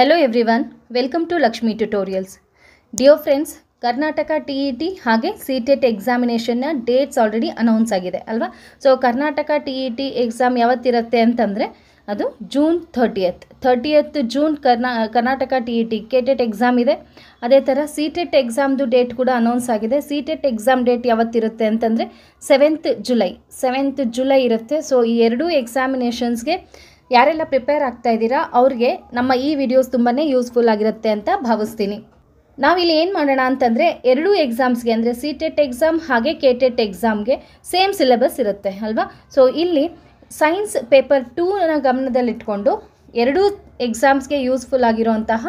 hello everyone welcome to Lakshmi tutorials dear friends Karnataka T E T ಹಾಗೆ C TET ಎಕ್ಸಾಮಿನೇಷನ್ನ dates already announce ಆಗಿದೆ ಅಲ್ವಾ so Karnataka T E e T exam ಯಾವತ್ತಿರುತ್ತೆ ಅಂತಂದರೆ ಅದು ಜೂನ್ ಥರ್ಟಿಯತ್ ಥರ್ಟಿಯತ್ ಜೂನ್ ಕರ್ನಾ Karnataka T E T K TET exam ಇದೆ ಅದೇ ಥರ ಸಿ ಟೆಟ್ ಎಕ್ಸಾಮ್ದು ಡೇಟ್ ಕೂಡ ಅನೌನ್ಸ್ ಆಗಿದೆ C TET exam e date ಯಾವತ್ತಿರುತ್ತೆ ಅಂತಂದರೆ ಸೆವೆಂತ್ ಜುಲೈ ಸೆವೆಂತ್ ಜುಲೈ ಇರುತ್ತೆ ಸೊ ಈ ಎರಡೂ ಎಕ್ಸಾಮಿನೇಷನ್ಸ್ಗೆ ಯಾರೆಲ್ಲ ಪ್ರಿಪೇರ್ ಆಗ್ತಾ ಇದ್ದೀರಾ ಅವ್ರಿಗೆ ನಮ್ಮ ಈ ವಿಡಿಯೋಸ್ ತುಂಬಾ ಯೂಸ್ಫುಲ್ ಆಗಿರುತ್ತೆ ಅಂತ ಭಾವಿಸ್ತೀನಿ ನಾವಿಲ್ಲಿ ಏನು ಮಾಡೋಣ ಅಂತಂದರೆ ಎರಡೂ ಎಕ್ಸಾಮ್ಸ್ಗೆ ಅಂದರೆ ಸಿ ಟೆಟ್ ಎಕ್ಸಾಮ್ ಹಾಗೆ ಕೆ ಟೆಟ್ ಎಕ್ಸಾಮ್ಗೆ ಸೇಮ್ ಸಿಲೆಬಸ್ ಇರುತ್ತೆ ಅಲ್ವಾ ಸೊ ಇಲ್ಲಿ ಸೈನ್ಸ್ ಪೇಪರ್ ಟೂನ ಗಮನದಲ್ಲಿಟ್ಕೊಂಡು ಎರಡೂ ಎಕ್ಸಾಮ್ಸ್ಗೆ ಯೂಸ್ಫುಲ್ ಆಗಿರೋಂತಹ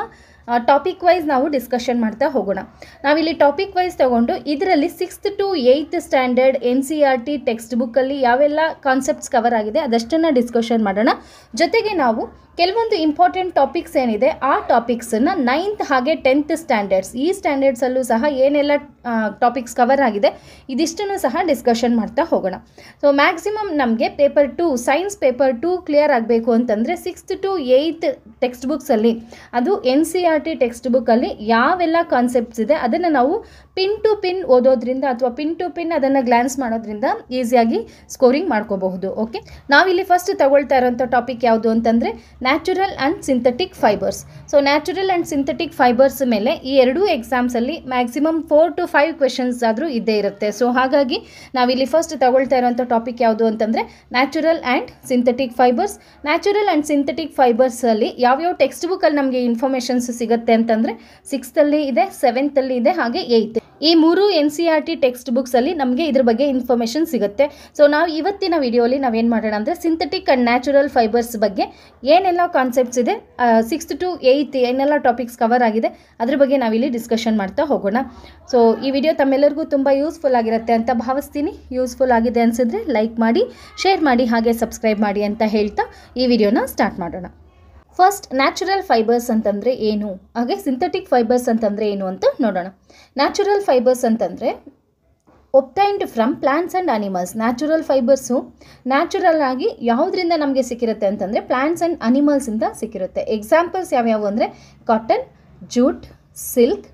ಟಾಪಿಕ್ ವೈಸ್ ನಾವು ಡಿಸ್ಕಷನ್ ಮಾಡ್ತಾ ಹೋಗೋಣ ನಾವಿಲ್ಲಿ ಟಾಪಿಕ್ ವೈಸ್ ತಗೊಂಡು ಇದರಲ್ಲಿ sixth to eighth standard N C R T text ಬುಕ್ಕಲ್ಲಿ ಯಾವೆಲ್ಲ ಕಾನ್ಸೆಪ್ಟ್ಸ್ ಕವರ್ ಆಗಿದೆ ಅದಷ್ಟನ್ನು ಡಿಸ್ಕಷನ್ ಮಾಡೋಣ ಜೊತೆಗೆ ನಾವು ಕೆಲವೊಂದು ಇಂಪಾರ್ಟೆಂಟ್ ಟಾಪಿಕ್ಸ್ ಏನಿದೆ ಆ ಟಾಪಿಕ್ಸನ್ನು ನೈನ್ತ್ ಹಾಗೆ ಟೆಂತ್ ಸ್ಟ್ಯಾಂಡರ್ಡ್ಸ್ ಈ ಸ್ಟ್ಯಾಂಡರ್ಡ್ಸಲ್ಲೂ ಸಹ ಏನೆಲ್ಲ ಟಾಪಿಕ್ಸ್ ಕವರ್ ಆಗಿದೆ ಇದಿಷ್ಟನ್ನು ಸಹ ಡಿಸ್ಕಷನ್ ಮಾಡ್ತಾ ಹೋಗೋಣ ಸೊ ಮ್ಯಾಕ್ಸಿಮಮ್ ನಮಗೆ paper two science paper two clear ಆಗಬೇಕು ಅಂತಂದರೆ ಸಿಕ್ಸ್ತ್ ಟು ಏಯ್ತ್ ಟೆಕ್ಸ್ಟ್ ಬುಕ್ಸಲ್ಲಿ ಅದು N C R T text ಬುಕ್ಕಲ್ಲಿ ಯಾವೆಲ್ಲ ಕಾನ್ಸೆಪ್ಟ್ಸ್ ಇದೆ ಅದನ್ನು ನಾವು ಪಿನ್ ಟು ಪಿನ್ ಓದೋದ್ರಿಂದ ಅಥವಾ ಪಿನ್ ಟು ಪಿನ್ ಅದನ್ನು ಗ್ಲಾನ್ಸ್ ಮಾಡೋದ್ರಿಂದ ಈಸಿಯಾಗಿ ಸ್ಕೋರಿಂಗ್ ಮಾಡ್ಕೋಬಹುದು ಓಕೆ ನಾವಿಲ್ಲಿ ಫಸ್ಟ್ ತಗೊಳ್ತಾ ಇರೋಂಥ ಟಾಪಿಕ್ ಯಾವುದು ಅಂತಂದರೆ natural and synthetic fibres so natural and synthetic fibres ಮೇಲೆ ಈ ಎರಡೂ ಎಕ್ಸಾಮ್ಸಲ್ಲಿ maximum four to five questions ಆದರೂ ಇದ್ದೇ ಇರುತ್ತೆ ಸೊ ಹಾಗಾಗಿ ನಾವಿಲ್ಲಿ ಫಸ್ಟ್ ತಗೊಳ್ತಾ ಇರೋಂಥ ಟಾಪಿಕ್ ಯಾವುದು ಅಂತಂದರೆ natural and synthetic fibres natural and synthetic ಫೈಬರ್ಸಲ್ಲಿ ಯಾವ್ಯಾವ ಟೆಕ್ಸ್ಟ್ ಬುಕ್ಕಲ್ಲಿ ನಮಗೆ ಇನ್ಫಾರ್ಮೇಷನ್ಸ್ ಸಿಗುತ್ತೆ ಅಂತಂದರೆ ಸಿಕ್ಸ್ತಲ್ಲಿ ಇದೆ ಸೆವೆಂತಲ್ಲಿ ಇದೆ ಹಾಗೆ ಏಯ್ತ್ ಈ ಮೂರು N C R T text ಬುಕ್ಸಲ್ಲಿ ನಮಗೆ ಇದ್ರ ಬಗ್ಗೆ ಇನ್ಫಾರ್ಮೇಷನ್ ಸಿಗುತ್ತೆ ಸೊ ನಾವು ಇವತ್ತಿನ ವಿಡಿಯೋಲಿ ನಾವೇನು ಮಾಡೋಣ ಅಂದರೆ ಸಿಂಥೆಟಿಕ್ ಆ್ಯಂಡ್ ನ್ಯಾಚುರಲ್ ಫೈಬರ್ಸ್ ಬಗ್ಗೆ ಏನೆಲ್ಲ ಕಾನ್ಸೆಪ್ಟ್ಸ್ ಇದೆ ಸಿಕ್ಸ್ತ್ ಟು ಏಯ್ತ್ ಏನೆಲ್ಲ ಟಾಪಿಕ್ಸ್ ಕವರ್ ಆಗಿದೆ ಅದ್ರ ಬಗ್ಗೆ ನಾವಿಲ್ಲಿ ಡಿಸ್ಕಷನ್ ಮಾಡ್ತಾ ಹೋಗೋಣ ಸೊ ಈ ವಿಡಿಯೋ ತಮ್ಮೆಲ್ಲರಿಗೂ ತುಂಬ ಯೂಸ್ಫುಲ್ ಆಗಿರುತ್ತೆ ಅಂತ ಭಾವಿಸ್ತೀನಿ ಯೂಸ್ಫುಲ್ ಆಗಿದೆ ಅನ್ಸಿದ್ರೆ ಲೈಕ್ ಮಾಡಿ ಶೇರ್ ಮಾಡಿ ಹಾಗೆ ಸಬ್ಸ್ಕ್ರೈಬ್ ಮಾಡಿ ಅಂತ ಹೇಳ್ತಾ ಈ ವಿಡಿಯೋನ ಸ್ಟಾರ್ಟ್ ಮಾಡೋಣ ಫಸ್ಟ್ ನ್ಯಾಚುರಲ್ ಫೈಬರ್ಸ್ ಅಂತಂದರೆ ಏನು ಹಾಗೆ ಸಿಂಥೆಟಿಕ್ ಫೈಬರ್ಸ್ ಅಂತಂದರೆ ಏನು ಅಂತ ನೋಡೋಣ ನ್ಯಾಚುರಲ್ ಫೈಬರ್ಸ್ ಅಂತಂದರೆ obtained from plants and animals natural fibres natural ಆಗಿ ಯಾವುದರಿಂದ ನಮಗೆ ಸಿಕ್ಕಿರುತ್ತೆ ಅಂತಂದರೆ ಪ್ಲ್ಯಾಂಟ್ಸ್ ಆ್ಯಂಡ್ ಅನಿಮಲ್ಸಿಂದ ಸಿಕ್ಕಿರುತ್ತೆ ಎಕ್ಸಾಂಪಲ್ಸ್ ಯಾವ್ಯಾವು ಅಂದರೆ ಕಾಟನ್ ಜೂಟ್ ಸಿಲ್ಕ್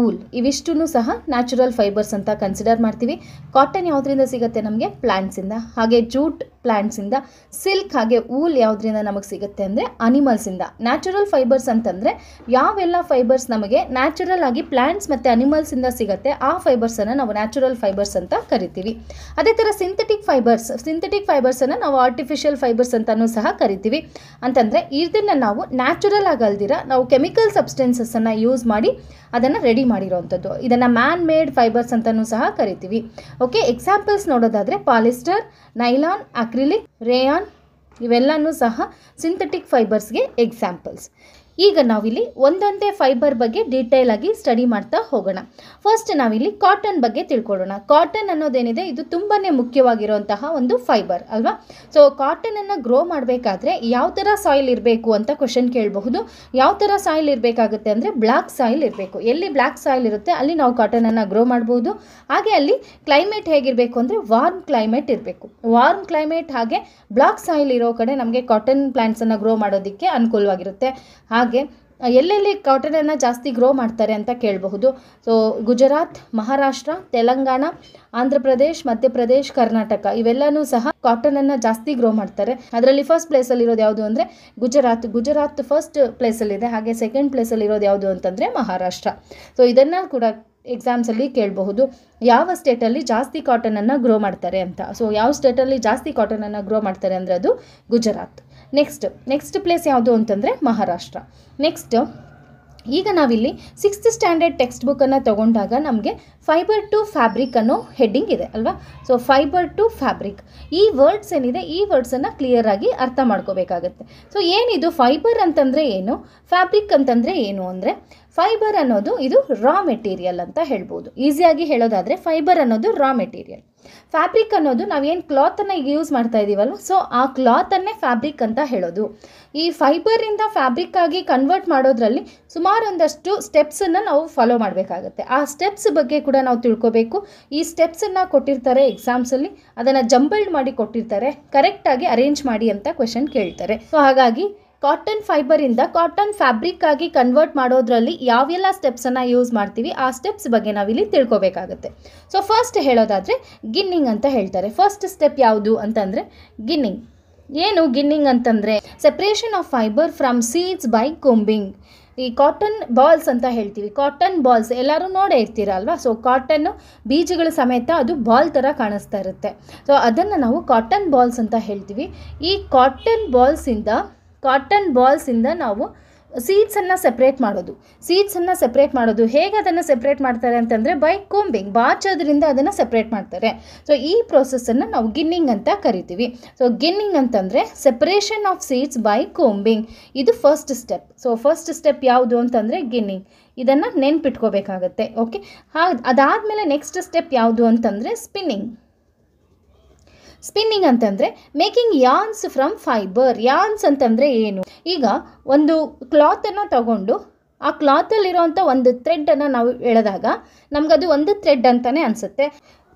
ಊಲ್ ಇವಿಷ್ಟೂ ಸಹ ನ್ಯಾಚುರಲ್ ಫೈಬರ್ಸ್ ಅಂತ ಕನ್ಸಿಡರ್ ಮಾಡ್ತೀವಿ ಕಾಟನ್ ಯಾವುದರಿಂದ ಸಿಗುತ್ತೆ ನಮಗೆ ಪ್ಲ್ಯಾಂಟ್ಸಿಂದ ಹಾಗೆ ಜೂಟ್ ಪ್ಲ್ಯಾಂಟ್ಸಿಂದ ಸಿಲ್ಕ್ ಹಾಗೆ ಊಲ್ ಯಾವುದರಿಂದ ನಮಗೆ ಸಿಗುತ್ತೆ ಅಂದರೆ ಅನಿಮಲ್ಸಿಂದ ನ್ಯಾಚುರಲ್ ಫೈಬರ್ಸ್ ಅಂತಂದರೆ ಯಾವೆಲ್ಲ ಫೈಬರ್ಸ್ ನಮಗೆ ನ್ಯಾಚುರಲ್ ಆಗಿ ಪ್ಲ್ಯಾಂಟ್ಸ್ ಮತ್ತು ಅನಿಮಲ್ಸಿಂದ ಸಿಗುತ್ತೆ ಆ ಫೈಬರ್ಸನ್ನು ನಾವು ನ್ಯಾಚುರಲ್ ಫೈಬರ್ಸ್ ಅಂತ ಕರಿತೀವಿ ಅದೇ ಥರ ಸಿಂಥೆಟಿಕ್ ಫೈಬರ್ಸ್ ಸಿಂಥೆಟಿಕ್ ಫೈಬರ್ಸನ್ನು ನಾವು ಆರ್ಟಿಫಿಷಿಯಲ್ ಫೈಬರ್ಸ್ ಅಂತಲೂ ಸಹ ಕರಿತೀವಿ ಅಂತಂದರೆ ಇದನ್ನು ನಾವು ನ್ಯಾಚುರಲ್ ಆಗಲ್ದಿರ ನಾವು ಕೆಮಿಕಲ್ ಸಬ್ಸ್ಟೆನ್ಸಸ್ಸನ್ನು ಯೂಸ್ ಮಾಡಿ ಅದನ್ನು ರೆಡಿ ರೆಡಿ ಮಾಡಿರೋವಂಥದ್ದು ಇದನ್ನು ಮ್ಯಾನ್ ಮೇಡ್ ಫೈಬರ್ಸ್ ಅಂತಲೂ ಸಹ ಕರಿತೀವಿ ಓಕೆ ಎಕ್ಸಾಂಪಲ್ಸ್ ನೋಡೋದಾದರೆ ಪಾಲಿಸ್ಟರ್ ನೈಲಾನ್ ಅಕ್ರಿಲಿಕ್ ರೇಯಾನ್ ಇವೆಲ್ಲನೂ ಸಹ ಸಿಂಥೆಟಿಕ್ ಫೈಬರ್ಸ್ಗೆ ಎಕ್ಸಾಂಪಲ್ಸ್ ಈಗ ನಾವಿಲ್ಲಿ ಒಂದೊಂದೇ ಫೈಬರ್ ಬಗ್ಗೆ ಡೀಟೇಲ್ ಆಗಿ ಸ್ಟಡಿ ಮಾಡ್ತಾ ಹೋಗೋಣ ಫಸ್ಟ್ ನಾವಿಲ್ಲಿ ಕಾಟನ್ ಬಗ್ಗೆ ತಿಳ್ಕೊಳ್ಳೋಣ ಕಾಟನ್ ಅನ್ನೋದೇನಿದೆ ಇದು ತುಂಬಾ ಮುಖ್ಯವಾಗಿರುವಂತಹ ಒಂದು ಫೈಬರ್ ಅಲ್ವಾ ಸೊ ಕಾಟನನ್ನು ಗ್ರೋ ಮಾಡಬೇಕಾದ್ರೆ ಯಾವ ಥರ ಸಾಯಿಲ್ ಇರಬೇಕು ಅಂತ ಕ್ವಶನ್ ಕೇಳಬಹುದು ಯಾವ ಥರ ಸಾಯಿಲ್ ಇರಬೇಕಾಗುತ್ತೆ ಅಂದರೆ ಬ್ಲ್ಯಾಕ್ ಸಾಯಿಲ್ ಇರಬೇಕು ಎಲ್ಲಿ ಬ್ಲ್ಯಾಕ್ ಸಾಯಿಲ್ ಇರುತ್ತೆ ಅಲ್ಲಿ ನಾವು ಕಾಟನನ್ನು ಗ್ರೋ ಮಾಡ್ಬೋದು ಹಾಗೆ ಅಲ್ಲಿ ಕ್ಲೈಮೇಟ್ ಹೇಗಿರಬೇಕು ಅಂದರೆ ವಾರ್ಮ್ ಕ್ಲೈಮೇಟ್ ಇರಬೇಕು ವಾರ್ಮ್ ಕ್ಲೈಮೇಟ್ ಹಾಗೆ ಬ್ಲಾಕ್ ಸಾಯಿಲ್ ಇರೋ ಕಡೆ ನಮಗೆ ಕಾಟನ್ ಪ್ಲಾಂಟ್ಸನ್ನು ಗ್ರೋ ಮಾಡೋದಕ್ಕೆ ಅನುಕೂಲವಾಗಿರುತ್ತೆ ಹಾಗೆ ಎಲ್ಲೆಲ್ಲಿ ಕಾಟನನ್ನು ಜಾಸ್ತಿ ಗ್ರೋ ಮಾಡ್ತಾರೆ ಅಂತ ಕೇಳಬಹುದು ಸೊ ಗುಜರಾತ್ ಮಹಾರಾಷ್ಟ್ರ ತೆಲಂಗಾಣ ಆಂಧ್ರ ಪ್ರದೇಶ್ ಮಧ್ಯಪ್ರದೇಶ್ ಕರ್ನಾಟಕ ಇವೆಲ್ಲನೂ ಸಹ ಕಾಟನನ್ನು ಜಾಸ್ತಿ ಗ್ರೋ ಮಾಡ್ತಾರೆ ಅದರಲ್ಲಿ ಫಸ್ಟ್ ಪ್ಲೇಸಲ್ಲಿರೋದು ಯಾವುದು ಅಂದರೆ ಗುಜರಾತ್ ಗುಜರಾತ್ ಫಸ್ಟ್ ಪ್ಲೇಸಲ್ಲಿದೆ ಹಾಗೆ ಸೆಕೆಂಡ್ ಪ್ಲೇಸಲ್ಲಿರೋದು ಯಾವುದು ಅಂತಂದರೆ ಮಹಾರಾಷ್ಟ್ರ ಸೊ ಇದನ್ನು ಕೂಡ ಎಕ್ಸಾಮ್ಸಲ್ಲಿ ಕೇಳಬಹುದು ಯಾವ ಸ್ಟೇಟಲ್ಲಿ ಜಾಸ್ತಿ ಕಾಟನನ್ನು ಗ್ರೋ ಮಾಡ್ತಾರೆ ಅಂತ ಸೊ ಯಾವ ಸ್ಟೇಟಲ್ಲಿ ಜಾಸ್ತಿ ಕಾಟನನ್ನು ಗ್ರೋ ಮಾಡ್ತಾರೆ ಅಂದರೆ ಅದು ಗುಜರಾತ್ ನೆಕ್ಸ್ಟ್ ನೆಕ್ಸ್ಟ್ ಪ್ಲೇಸ್ ಯಾವುದು ಅಂತಂದರೆ ಮಹಾರಾಷ್ಟ್ರ ನೆಕ್ಸ್ಟ್ ಈಗ ನಾವಿಲ್ಲಿ ಸಿಕ್ಸ್ತ್ ಸ್ಟ್ಯಾಂಡರ್ಡ್ ಟೆಕ್ಸ್ಟ್ ಬುಕ್ಕನ್ನು ತಗೊಂಡಾಗ ನಮಗೆ ಫೈಬರ್ ಟು ಫ್ಯಾಬ್ರಿಕ್ ಅನ್ನೋ ಹೆಡ್ಡಿಂಗ್ ಇದೆ ಅಲ್ವಾ ಸೊ ಫೈಬರ್ ಟು ಫ್ಯಾಬ್ರಿಕ್ ಈ ವರ್ಡ್ಸ್ ಏನಿದೆ ಈ ವರ್ಡ್ಸನ್ನು ಕ್ಲಿಯರಾಗಿ ಅರ್ಥ ಮಾಡ್ಕೋಬೇಕಾಗತ್ತೆ ಸೊ ಏನಿದು ಫೈಬರ್ ಅಂತಂದರೆ ಏನು ಫ್ಯಾಬ್ರಿಕ್ ಅಂತಂದರೆ ಏನು ಅಂದರೆ ಫೈಬರ್ ಅನ್ನೋದು ಇದು ರಾ ಮೆಟೀರಿಯಲ್ ಅಂತ ಹೇಳ್ಬೋದು ಈಸಿಯಾಗಿ ಹೇಳೋದಾದರೆ ಫೈಬರ್ ಅನ್ನೋದು ರಾ ಮೆಟೀರಿಯಲ್ ಫ್ಯಾಬ್ರಿಕ್ ಅನ್ನೋದು ನಾವೇನು ಕ್ಲಾತನ್ನು ಈಗ ಯೂಸ್ ಮಾಡ್ತಾ ಇದ್ದೀವಲ್ಲ ಸೊ ಆ ಕ್ಲಾತನ್ನೇ ಫ್ಯಾಬ್ರಿಕ್ ಅಂತ ಹೇಳೋದು ಈ ಫೈಬರಿಂದ ಫ್ಯಾಬ್ರಿಕ್ಕಾಗಿ ಕನ್ವರ್ಟ್ ಮಾಡೋದ್ರಲ್ಲಿ ಸುಮಾರು ಒಂದಷ್ಟು ಸ್ಟೆಪ್ಸನ್ನು ನಾವು ಫಾಲೋ ಮಾಡಬೇಕಾಗತ್ತೆ ಆ ಸ್ಟೆಪ್ಸ್ ಬಗ್ಗೆ ಕೂಡ ನಾವು ತಿಳ್ಕೋಬೇಕು ಈ ಸ್ಟೆಪ್ಸನ್ನು ಕೊಟ್ಟಿರ್ತಾರೆ ಎಕ್ಸಾಮ್ಸಲ್ಲಿ ಅದನ್ನು ಜಂಬಲ್ಡ್ ಮಾಡಿ ಕೊಟ್ಟಿರ್ತಾರೆ ಕರೆಕ್ಟಾಗಿ ಅರೇಂಜ್ ಮಾಡಿ ಅಂತ ಕ್ವೆಶನ್ ಕೇಳ್ತಾರೆ ಸೊ ಹಾಗಾಗಿ ಕಾಟನ್ ಫೈಬರಿಂದ ಕಾಟನ್ ಫ್ಯಾಬ್ರಿಕ್ ಆಗಿ ಕನ್ವರ್ಟ್ ಮಾಡೋದ್ರಲ್ಲಿ ಯಾವೆಲ್ಲ ಸ್ಟೆಪ್ಸನ್ನು ಯೂಸ್ ಮಾಡ್ತೀವಿ ಆ ಸ್ಟೆಪ್ಸ್ ಬಗ್ಗೆ ನಾವಿಲ್ಲಿ ತಿಳ್ಕೊಬೇಕಾಗುತ್ತೆ ಸೊ ಫಸ್ಟ್ ಹೇಳೋದಾದರೆ ಗಿನ್ನಿಂಗ್ ಅಂತ ಹೇಳ್ತಾರೆ ಫಸ್ಟ್ ಸ್ಟೆಪ್ ಯಾವುದು ಅಂತಂದರೆ ಗಿನ್ನಿಂಗ್ ಏನು ಗಿನ್ನಿಂಗ್ ಅಂತಂದರೆ separation of fibre from seeds by combing ಈ ಕಾಟನ್ ಬಾಲ್ಸ್ ಅಂತ ಹೇಳ್ತೀವಿ ಕಾಟನ್ ಬಾಲ್ಸ್ ಎಲ್ಲರೂ ನೋಡೇ ಅಲ್ವಾ ಸೊ ಕಾಟನ್ ಬೀಜಗಳ ಸಮೇತ ಅದು ಬಾಲ್ ಥರ ಕಾಣಿಸ್ತಾ ಇರುತ್ತೆ ಸೊ ಅದನ್ನು ನಾವು ಕಾಟನ್ ಬಾಲ್ಸ್ ಅಂತ ಹೇಳ್ತೀವಿ ಈ ಕಾಟನ್ ಬಾಲ್ಸಿಂದ ಕಾಟನ್ ಬಾಲ್ಸಿಂದ ನಾವು ಸೀಡ್ಸನ್ನು ಸಪ್ರೇಟ್ ಮಾಡೋದು ಸೀಡ್ಸನ್ನು ಸಪ್ರೇಟ್ ಮಾಡೋದು ಹೇಗೆ ಅದನ್ನು ಸಪ್ರೇಟ್ ಮಾಡ್ತಾರೆ ಅಂತಂದರೆ ಬೈ ಕೋಂಬಿಂಗ್ ಬಾಚೋದ್ರಿಂದ ಅದನ್ನು ಸಪ್ರೇಟ್ ಮಾಡ್ತಾರೆ ಸೊ ಈ ಪ್ರೋಸೆಸ್ಸನ್ನು ನಾವು ಗಿನ್ನಿಂಗ್ ಅಂತ ಕರಿತೀವಿ ಸೊ ಗಿನ್ನಿಂಗ್ ಅಂತಂದರೆ separation of seeds by combing ಇದು first step so first step ಯಾವುದು ಅಂತಂದರೆ ಗಿನ್ನಿಂಗ್ ಇದನ್ನು ನೆನ್ಪಿಟ್ಕೋಬೇಕಾಗತ್ತೆ ಓಕೆ ಹಾಗೆ ಅದಾದಮೇಲೆ ನೆಕ್ಸ್ಟ್ ಸ್ಟೆಪ್ ಯಾವುದು ಅಂತಂದರೆ ಸ್ಪಿನ್ನಿಂಗ್ ಸ್ಪಿನ್ನಿಂಗ್ ಅಂತಂದರೆ making yarns from fibre yarns ಅಂತಂದರೆ ಏನು ಈಗ ಒಂದು ಕ್ಲಾತನ್ನು ತಗೊಂಡು ಆ ಕ್ಲಾತಲ್ಲಿರೋವಂಥ ಒಂದು ಥ್ರೆಡ್ಡನ್ನು ನಾವು ಎಳೆದಾಗ ನಮಗದು ಒಂದು ಥ್ರೆಡ್ ಅಂತಲೇ ಅನಿಸುತ್ತೆ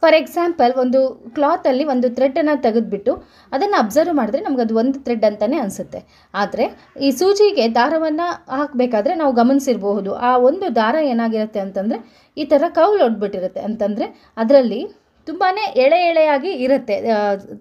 ಫಾರ್ ಎಕ್ಸಾಂಪಲ್ ಒಂದು ಕ್ಲಾತಲ್ಲಿ ಒಂದು ಥ್ರೆಡ್ಡನ್ನು ತೆಗೆದುಬಿಟ್ಟು ಅದನ್ನು ಅಬ್ಸರ್ವ್ ಮಾಡಿದ್ರೆ ನಮಗದು ಒಂದು ಥ್ರೆಡ್ ಅಂತಲೇ ಅನಿಸುತ್ತೆ ಆದರೆ ಈ ಸೂಜಿಗೆ ದಾರವನ್ನು ಹಾಕಬೇಕಾದ್ರೆ ನಾವು ಗಮನಿಸಿರ್ಬಹುದು ಆ ಒಂದು ದಾರ ಏನಾಗಿರುತ್ತೆ ಅಂತಂದರೆ ಈ ಥರ ಕೌಲ್ ಒಡ್ಬಿಟ್ಟಿರುತ್ತೆ ಅಂತಂದರೆ ಅದರಲ್ಲಿ ತುಂಬಾ ಎಳೆ ಎಳೆಯಾಗಿ ಇರುತ್ತೆ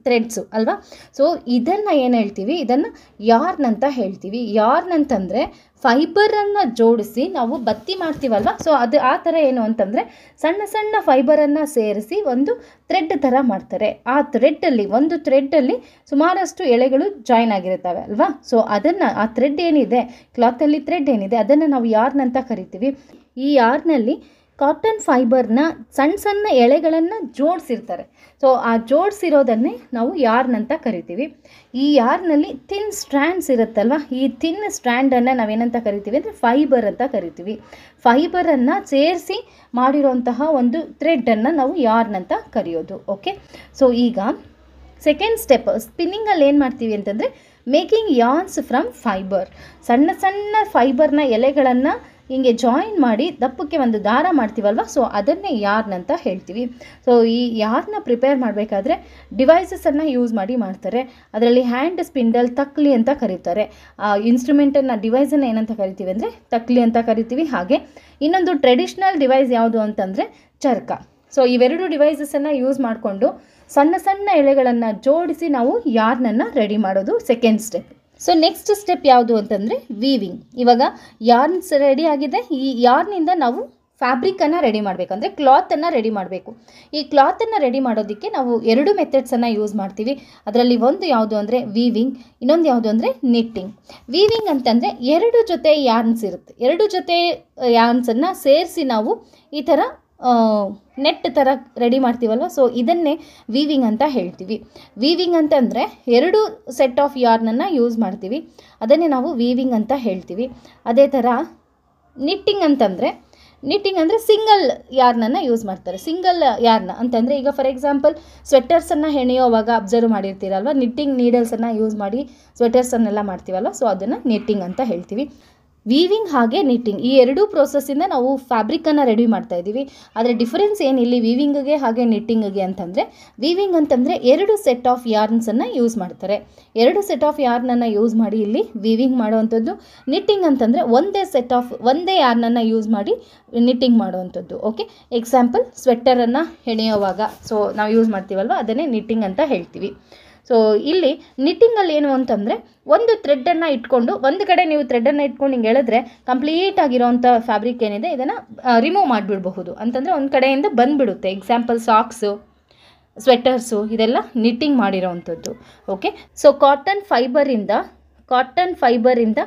ಥ್ರೆಡ್ಸು ಅಲ್ವಾ ಸೊ ಇದನ್ನು ಏನು ಹೇಳ್ತೀವಿ ಇದನ್ನು ಯಾರ್ನ್ ಅಂತ ಹೇಳ್ತೀವಿ ಯಾರ್ನ್ ಅಂತಂದರೆ ಫೈಬರನ್ನು ಜೋಡಿಸಿ ನಾವು ಬತ್ತಿ ಮಾಡ್ತೀವಲ್ವ ಸೊ ಅದು ಆ ಥರ ಏನು ಅಂತಂದರೆ ಸಣ್ಣ ಸಣ್ಣ ಫೈಬರನ್ನು ಸೇರಿಸಿ ಒಂದು ಥ್ರೆಡ್ ಥರ ಮಾಡ್ತಾರೆ ಆ ಥ್ರೆಡ್ಡಲ್ಲಿ ಒಂದು ಥ್ರೆಡ್ಡಲ್ಲಿ ಸುಮಾರಷ್ಟು ಎಳೆಗಳು ಜಾಯ್ನ್ ಆಗಿರುತ್ತವೆ ಅಲ್ವಾ ಸೊ ಅದನ್ನು ಆ ಥ್ರೆಡ್ ಏನಿದೆ ಕ್ಲಾತಲ್ಲಿ ಥ್ರೆಡ್ ಏನಿದೆ ಅದನ್ನು ನಾವು ಯಾರ್ನಂತ ಕರಿತೀವಿ ಈ ಯಾರ್ನಲ್ಲಿ ಕಾಟನ್ ಫೈಬರ್ನ ಸಣ್ಣ ಸಣ್ಣ ಎಳೆಗಳನ್ನು ಜೋಡಿಸಿರ್ತಾರೆ ಸೊ ಆ ಜೋಡಿಸಿರೋದನ್ನೇ ನಾವು ಅಂತ ಕರಿತೀವಿ ಈ ಯಾರ್ನಲ್ಲಿ ಥಿನ್ ಸ್ಟ್ರ್ಯಾಂಡ್ಸ್ ಇರುತ್ತಲ್ವ ಈ ಥಿನ್ ಸ್ಟ್ರ್ಯಾಂಡನ್ನು ನಾವೇನಂತ ಕರಿತೀವಿ ಅಂದರೆ ಫೈಬರ್ ಅಂತ ಕರಿತೀವಿ ಫೈಬರನ್ನು ಸೇರಿಸಿ ಮಾಡಿರೋಂತಹ ಒಂದು ಥ್ರೆಡ್ಡನ್ನು ನಾವು ಅಂತ ಕರೆಯೋದು ಓಕೆ ಸೊ ಈಗ ಸೆಕೆಂಡ್ ಸ್ಟೆಪ್ ಸ್ಪಿನ್ನಿಂಗಲ್ಲಿ ಏನು ಮಾಡ್ತೀವಿ ಅಂತಂದರೆ ಮೇಕಿಂಗ್ ಯಾರ್ನ್ಸ್ ಫ್ರಮ್ ಫೈಬರ್ ಸಣ್ಣ ಸಣ್ಣ ಫೈಬರ್ನ ಎಲೆಗಳನ್ನು ಹಿಂಗೆ ಜಾಯಿನ್ ಮಾಡಿ ದಪ್ಪಕ್ಕೆ ಒಂದು ದಾರ ಮಾಡ್ತೀವಲ್ವ ಸೊ ಅದನ್ನೇ ಯಾರ್ನ್ ಅಂತ ಹೇಳ್ತೀವಿ ಸೊ ಈ ಯಾರ್ನ ಪ್ರಿಪೇರ್ ಮಾಡಬೇಕಾದ್ರೆ ಡಿವೈಸಸನ್ನು ಯೂಸ್ ಮಾಡಿ ಮಾಡ್ತಾರೆ ಅದರಲ್ಲಿ ಹ್ಯಾಂಡ್ ಸ್ಪಿಂಡಲ್ ತಕ್ಲಿ ಅಂತ ಕರೀತಾರೆ ಇನ್ಸ್ಟ್ರೂಮೆಂಟನ್ನು ಡಿವೈಸನ್ನು ಏನಂತ ಕರಿತೀವಿ ಅಂದರೆ ತಕ್ಲಿ ಅಂತ ಕರಿತೀವಿ ಹಾಗೆ ಇನ್ನೊಂದು ಟ್ರೆಡಿಷ್ನಲ್ ಡಿವೈಸ್ ಯಾವುದು ಅಂತಂದರೆ ಚರ್ಕ ಸೊ ಇವೆರಡು ಡಿವೈಸಸನ್ನು ಯೂಸ್ ಮಾಡಿಕೊಂಡು ಸಣ್ಣ ಸಣ್ಣ ಎಳೆಗಳನ್ನು ಜೋಡಿಸಿ ನಾವು ಯಾರ್ನನ್ನು ರೆಡಿ ಮಾಡೋದು second step so next step ಯಾವುದು ಅಂತಂದರೆ ವೀವಿಂಗ್ ಇವಾಗ ಯಾರ್ನ್ಸ್ ರೆಡಿ ಆಗಿದೆ ಈ ಯಾರ್ನಿಂದ ನಾವು ಫ್ಯಾಬ್ರಿಕನ್ನು ರೆಡಿ ಮಾಡಬೇಕು ಅಂದರೆ ಕ್ಲಾತನ್ನು ರೆಡಿ ಮಾಡಬೇಕು ಈ ಕ್ಲಾತನ್ನು ರೆಡಿ ಮಾಡೋದಕ್ಕೆ ನಾವು ಎರಡು ಮೆಥಡ್ಸನ್ನು ಯೂಸ್ ಮಾಡ್ತೀವಿ ಅದರಲ್ಲಿ ಒಂದು ಯಾವುದು ಅಂದರೆ ವೀವಿಂಗ್ ಇನ್ನೊಂದು ಯಾವುದು ಅಂದರೆ ನಿಟ್ಟಿಂಗ್ ವೀವಿಂಗ್ ಅಂತಂದರೆ ಎರಡು ಜೊತೆ ಯಾರ್ನ್ಸ್ ಇರುತ್ತೆ ಎರಡು ಜೊತೆ ಯಾರ್ನ್ಸನ್ನು ಸೇರಿಸಿ ನಾವು ಈ ಥರ ನೆಟ್ ಥರ ರೆಡಿ ಮಾಡ್ತೀವಲ್ವ ಸೊ ಇದನ್ನೇ ವೀವಿಂಗ್ ಅಂತ ಹೇಳ್ತೀವಿ ವೀವಿಂಗ್ ಅಂತಂದರೆ ಎರಡು ಸೆಟ್ ಆಫ್ ಯಾರ್ನನ್ನು ಯೂಸ್ ಮಾಡ್ತೀವಿ ಅದನ್ನೇ ನಾವು ವೀವಿಂಗ್ ಅಂತ ಹೇಳ್ತೀವಿ ಅದೇ ಥರ ನಿಟ್ಟಿಂಗ್ ಅಂತಂದರೆ ನಿಟ್ಟಿಂಗ್ ಅಂದರೆ ಸಿಂಗಲ್ ಯಾರ್ನನ್ನು ಯೂಸ್ ಮಾಡ್ತಾರೆ ಸಿಂಗಲ್ ಯಾರ್ನ ಅಂತಂದರೆ ಈಗ ಫಾರ್ ಎಕ್ಸಾಂಪಲ್ ಸ್ವೆಟರ್ಸನ್ನು ಹೆಣೆಯೋವಾಗ ಅಬ್ಸರ್ವ್ ಮಾಡಿರ್ತೀರಲ್ವ ನಿಟ್ಟಿಂಗ್ ನೀಡಲ್ಸನ್ನು ಯೂಸ್ ಮಾಡಿ ಸ್ವೆಟರ್ಸನ್ನೆಲ್ಲ ಮಾಡ್ತೀವಲ್ಲ ಸೊ ಅದನ್ನು ನಿಟ್ಟಿಂಗ್ ಅಂತ ಹೇಳ್ತೀವಿ ವೀವಿಂಗ್ ಹಾಗೆ ನಿಟ್ಟಿಂಗ್ ಈ ಎರಡೂ ಪ್ರೋಸೆಸ್ಸಿಂದ ನಾವು ಫ್ಯಾಬ್ರಿಕ್ಕನ್ನು ರೆಡಿ ಮಾಡ್ತಾ ಇದ್ದೀವಿ ಆದರೆ ಡಿಫರೆನ್ಸ್ ಇಲ್ಲಿ ವೀವಿಂಗ್ಗೆ ಹಾಗೆ ನಿಟ್ಟಿಂಗ್ಗೆ ಅಂತಂದರೆ ವೀವಿಂಗ್ ಅಂತಂದರೆ ಎರಡು ಸೆಟ್ ಆಫ್ ಯಾರ್ನ್ಸನ್ನು ಯೂಸ್ ಮಾಡ್ತಾರೆ ಎರಡು ಸೆಟ್ ಆಫ್ ಯಾರ್ನನ್ನು ಯೂಸ್ ಮಾಡಿ ಇಲ್ಲಿ ವೀವಿಂಗ್ ಮಾಡುವಂಥದ್ದು ನಿಟ್ಟಿಂಗ್ ಅಂತಂದರೆ ಒಂದೇ ಸೆಟ್ ಆಫ್ ಒಂದೇ ಯಾರ್ನನ್ನು ಯೂಸ್ ಮಾಡಿ ನಿಟ್ಟಿಂಗ್ ಮಾಡುವಂಥದ್ದು ಓಕೆ ಎಕ್ಸಾಂಪಲ್ ಸ್ವೆಟರನ್ನು ಹೆಣೆಯುವಾಗ ಸೊ ನಾವು ಯೂಸ್ ಮಾಡ್ತೀವಲ್ವ ಅದನ್ನೇ ನಿಟ್ಟಿಂಗ್ ಅಂತ ಹೇಳ್ತೀವಿ ಸೊ ಇಲ್ಲಿ ನಿಟ್ಟಿಂಗಲ್ಲಿ ಏನು ಅಂತಂದರೆ ಒಂದು ಥ್ರೆಡ್ಡನ್ನು ಇಟ್ಕೊಂಡು ಒಂದು ಕಡೆ ನೀವು ಥ್ರೆಡ್ಡನ್ನು ಇಟ್ಕೊಂಡು ಹಿಂಗೆ ಹೇಳಿದ್ರೆ ಕಂಪ್ಲೀಟ್ ಆಗಿರೋವಂಥ ಫ್ಯಾಬ್ರಿಕ್ ಏನಿದೆ ಇದನ್ನು ರಿಮೂವ್ ಮಾಡಿಬಿಡಬಹುದು ಅಂತಂದರೆ ಒಂದು ಕಡೆಯಿಂದ ಬಂದುಬಿಡುತ್ತೆ ಎಕ್ಸಾಂಪಲ್ ಸಾಕ್ಸು ಸ್ವೆಟರ್ಸು ಇದೆಲ್ಲ ನಿಟ್ಟಿಂಗ್ ಮಾಡಿರೋವಂಥದ್ದು ಓಕೆ ಸೊ ಕಾಟನ್ ಫೈಬರಿಂದ ಕಾಟನ್ ಫೈಬರಿಂದ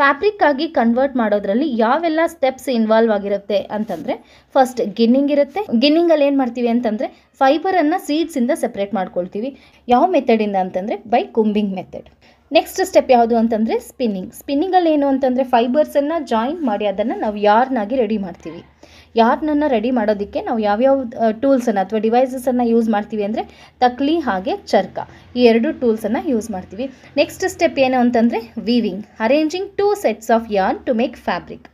ಫ್ಯಾಬ್ರಿಕ್ಕಾಗಿ ಕನ್ವರ್ಟ್ ಮಾಡೋದ್ರಲ್ಲಿ ಯಾವೆಲ್ಲ ಸ್ಟೆಪ್ಸ್ ಇನ್ವಾಲ್ವ್ ಆಗಿರುತ್ತೆ ಅಂತಂದರೆ ಫಸ್ಟ್ ಗಿನ್ನಿಂಗ್ ಇರುತ್ತೆ ಗಿನ್ನಿಂಗಲ್ಲಿ ಏನು ಮಾಡ್ತೀವಿ ಅಂತಂದರೆ ಫೈಬರನ್ನು ಸೀಡ್ಸಿಂದ ಸೆಪ್ರೇಟ್ ಮಾಡ್ಕೊಳ್ತೀವಿ ಯಾವ ಮೆಥಡಿಂದ ಅಂತಂದರೆ by combing method next step ಯಾವುದು ಅಂತಂದರೆ ಸ್ಪಿನ್ನಿಂಗ್ ಸ್ಪಿನ್ನಿಂಗಲ್ಲಿ ಏನು ಅಂತಂದರೆ ಫೈಬರ್ಸನ್ನು ಜಾಯಿನ್ ಮಾಡಿ ಅದನ್ನು ನಾವು ಯಾರ್ನಾಗಿ ರೆಡಿ ಮಾಡ್ತೀವಿ ಯಾರನ್ನ ರೆಡಿ ಮಾಡೋದಕ್ಕೆ ನಾವು ಯಾವ್ಯಾವ ಟೂಲ್ಸನ್ನು ಅಥವಾ ಡಿವೈಸಸನ್ನು ಯೂಸ್ ಮಾಡ್ತೀವಿ ಅಂದರೆ ತಕ್ಲಿ ಹಾಗೆ ಚರ್ಕ ಈ ಎರಡು ಟೂಲ್ಸನ್ನು ಯೂಸ್ ಮಾಡ್ತೀವಿ ನೆಕ್ಸ್ಟ್ ಸ್ಟೆಪ್ ಏನು ಅಂತಂದರೆ weaving arranging two sets of yarn to make fabric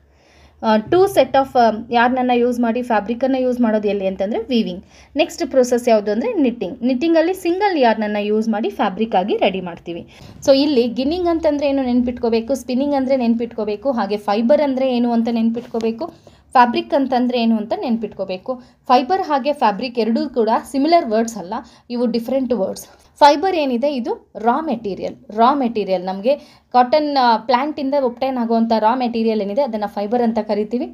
two set of ಯಾರನ್ನ ಯೂಸ್ ಮಾಡಿ ಫ್ಯಾಬ್ರಿಕನ್ನು ಯೂಸ್ ಮಾಡೋದು ಎಲ್ಲಿ ಅಂತಂದರೆ ವೀವಿಂಗ್ ನೆಕ್ಸ್ಟ್ ಪ್ರೊಸೆಸ್ ಯಾವುದು ಅಂದರೆ ನಿಟ್ಟಿಂಗ್ ನಿಟ್ಟಿಂಗಲ್ಲಿ ಸಿಂಗಲ್ ಯಾರ್ನನ್ನು ಯೂಸ್ ಮಾಡಿ ಫ್ಯಾಬ್ರಿಕ್ ಆಗಿ ರೆಡಿ ಮಾಡ್ತೀವಿ ಸೊ ಇಲ್ಲಿ ಗಿನ್ನಿಂಗ್ ಅಂತಂದರೆ ಏನು ನೆನ್ಪಿಟ್ಕೋಬೇಕು ಸ್ಪಿನ್ನಿಂಗ್ ಅಂದರೆ ನೆನ್ಪಿಟ್ಕೋಬೇಕು ಹಾಗೆ ಫೈಬರ್ ಅಂದರೆ ಏನು ಅಂತ ನೆನ್ಪಿಟ್ಕೋಬೇಕು ಫ್ಯಾಬ್ರಿಕ್ ಅಂತಂದರೆ ಏನು ಅಂತ ನೆನ್ಪಿಟ್ಕೋಬೇಕು ಫೈಬರ್ ಹಾಗೆ ಫ್ಯಾಬ್ರಿಕ್ ಎರಡೂ ಕೂಡ ಸಿಮಿಲರ್ ವರ್ಡ್ಸ್ ಅಲ್ಲ ಇವು ಡಿಫ್ರೆಂಟ್ ವರ್ಡ್ಸ್ ಫೈಬರ್ ಏನಿದೆ ಇದು ರಾ ಮೆಟೀರಿಯಲ್ ರಾ ಮೆಟೀರಿಯಲ್ ನಮಗೆ ಕಾಟನ್ ಪ್ಲ್ಯಾಂಟಿಂದ ಒಪ್ಟೈನ್ ಆಗುವಂಥ ರಾ ಮೆಟೀರಿಯಲ್ ಏನಿದೆ ಅದನ್ನು ಫೈಬರ್ ಅಂತ ಕರಿತೀವಿ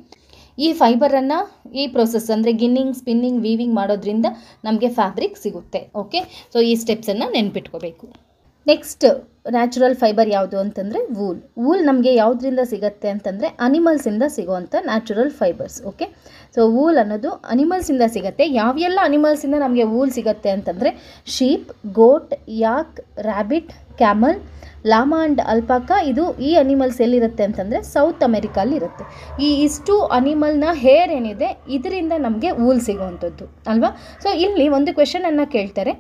ಈ ಫೈಬರನ್ನು ಈ ಪ್ರೋಸೆಸ್ ಅಂದರೆ ಗಿನ್ನಿಂಗ್ ಸ್ಪಿನ್ನಿಂಗ್ ವೀವಿಂಗ್ ಮಾಡೋದ್ರಿಂದ ನಮಗೆ ಫ್ಯಾಬ್ರಿಕ್ ಸಿಗುತ್ತೆ ಓಕೆ ಸೊ ಈ ಸ್ಟೆಪ್ಸನ್ನು ನೆನ್ಪಿಟ್ಕೋಬೇಕು ನೆಕ್ಸ್ಟ್ ನ್ಯಾಚುರಲ್ ಫೈಬರ್ ಯಾವುದು ಅಂತಂದರೆ ವೂಲ್ ವೂಲ್ ನಮಗೆ ಯಾವುದರಿಂದ ಸಿಗುತ್ತೆ ಅಂತಂದರೆ ಅನಿಮಲ್ಸಿಂದ ಸಿಗೋವಂಥ natural fibres okay so wool ಅನ್ನೋದು ಅನಿಮಲ್ಸಿಂದ ಸಿಗುತ್ತೆ ಯಾವೆಲ್ಲ ಅನಿಮಲ್ಸಿಂದ ನಮಗೆ ವೂಲ್ ಸಿಗುತ್ತೆ ಅಂತಂದರೆ sheep goat yak rabbit camel llama and alpaca ಇದು ಈ ಅನಿಮಲ್ಸ್ ಎಲ್ಲಿರುತ್ತೆ ಅಂತಂದರೆ ಸೌತ್ ಇರುತ್ತೆ ಈ ಇಷ್ಟು ಅನಿಮಲ್ನ ಹೇರ್ ಏನಿದೆ ಇದರಿಂದ ನಮಗೆ ವೂಲ್ ಸಿಗುವಂಥದ್ದು ಅಲ್ವಾ ಸೊ ಇಲ್ಲಿ ಒಂದು ಕ್ವೆಶನನ್ನು ಕೇಳ್ತಾರೆ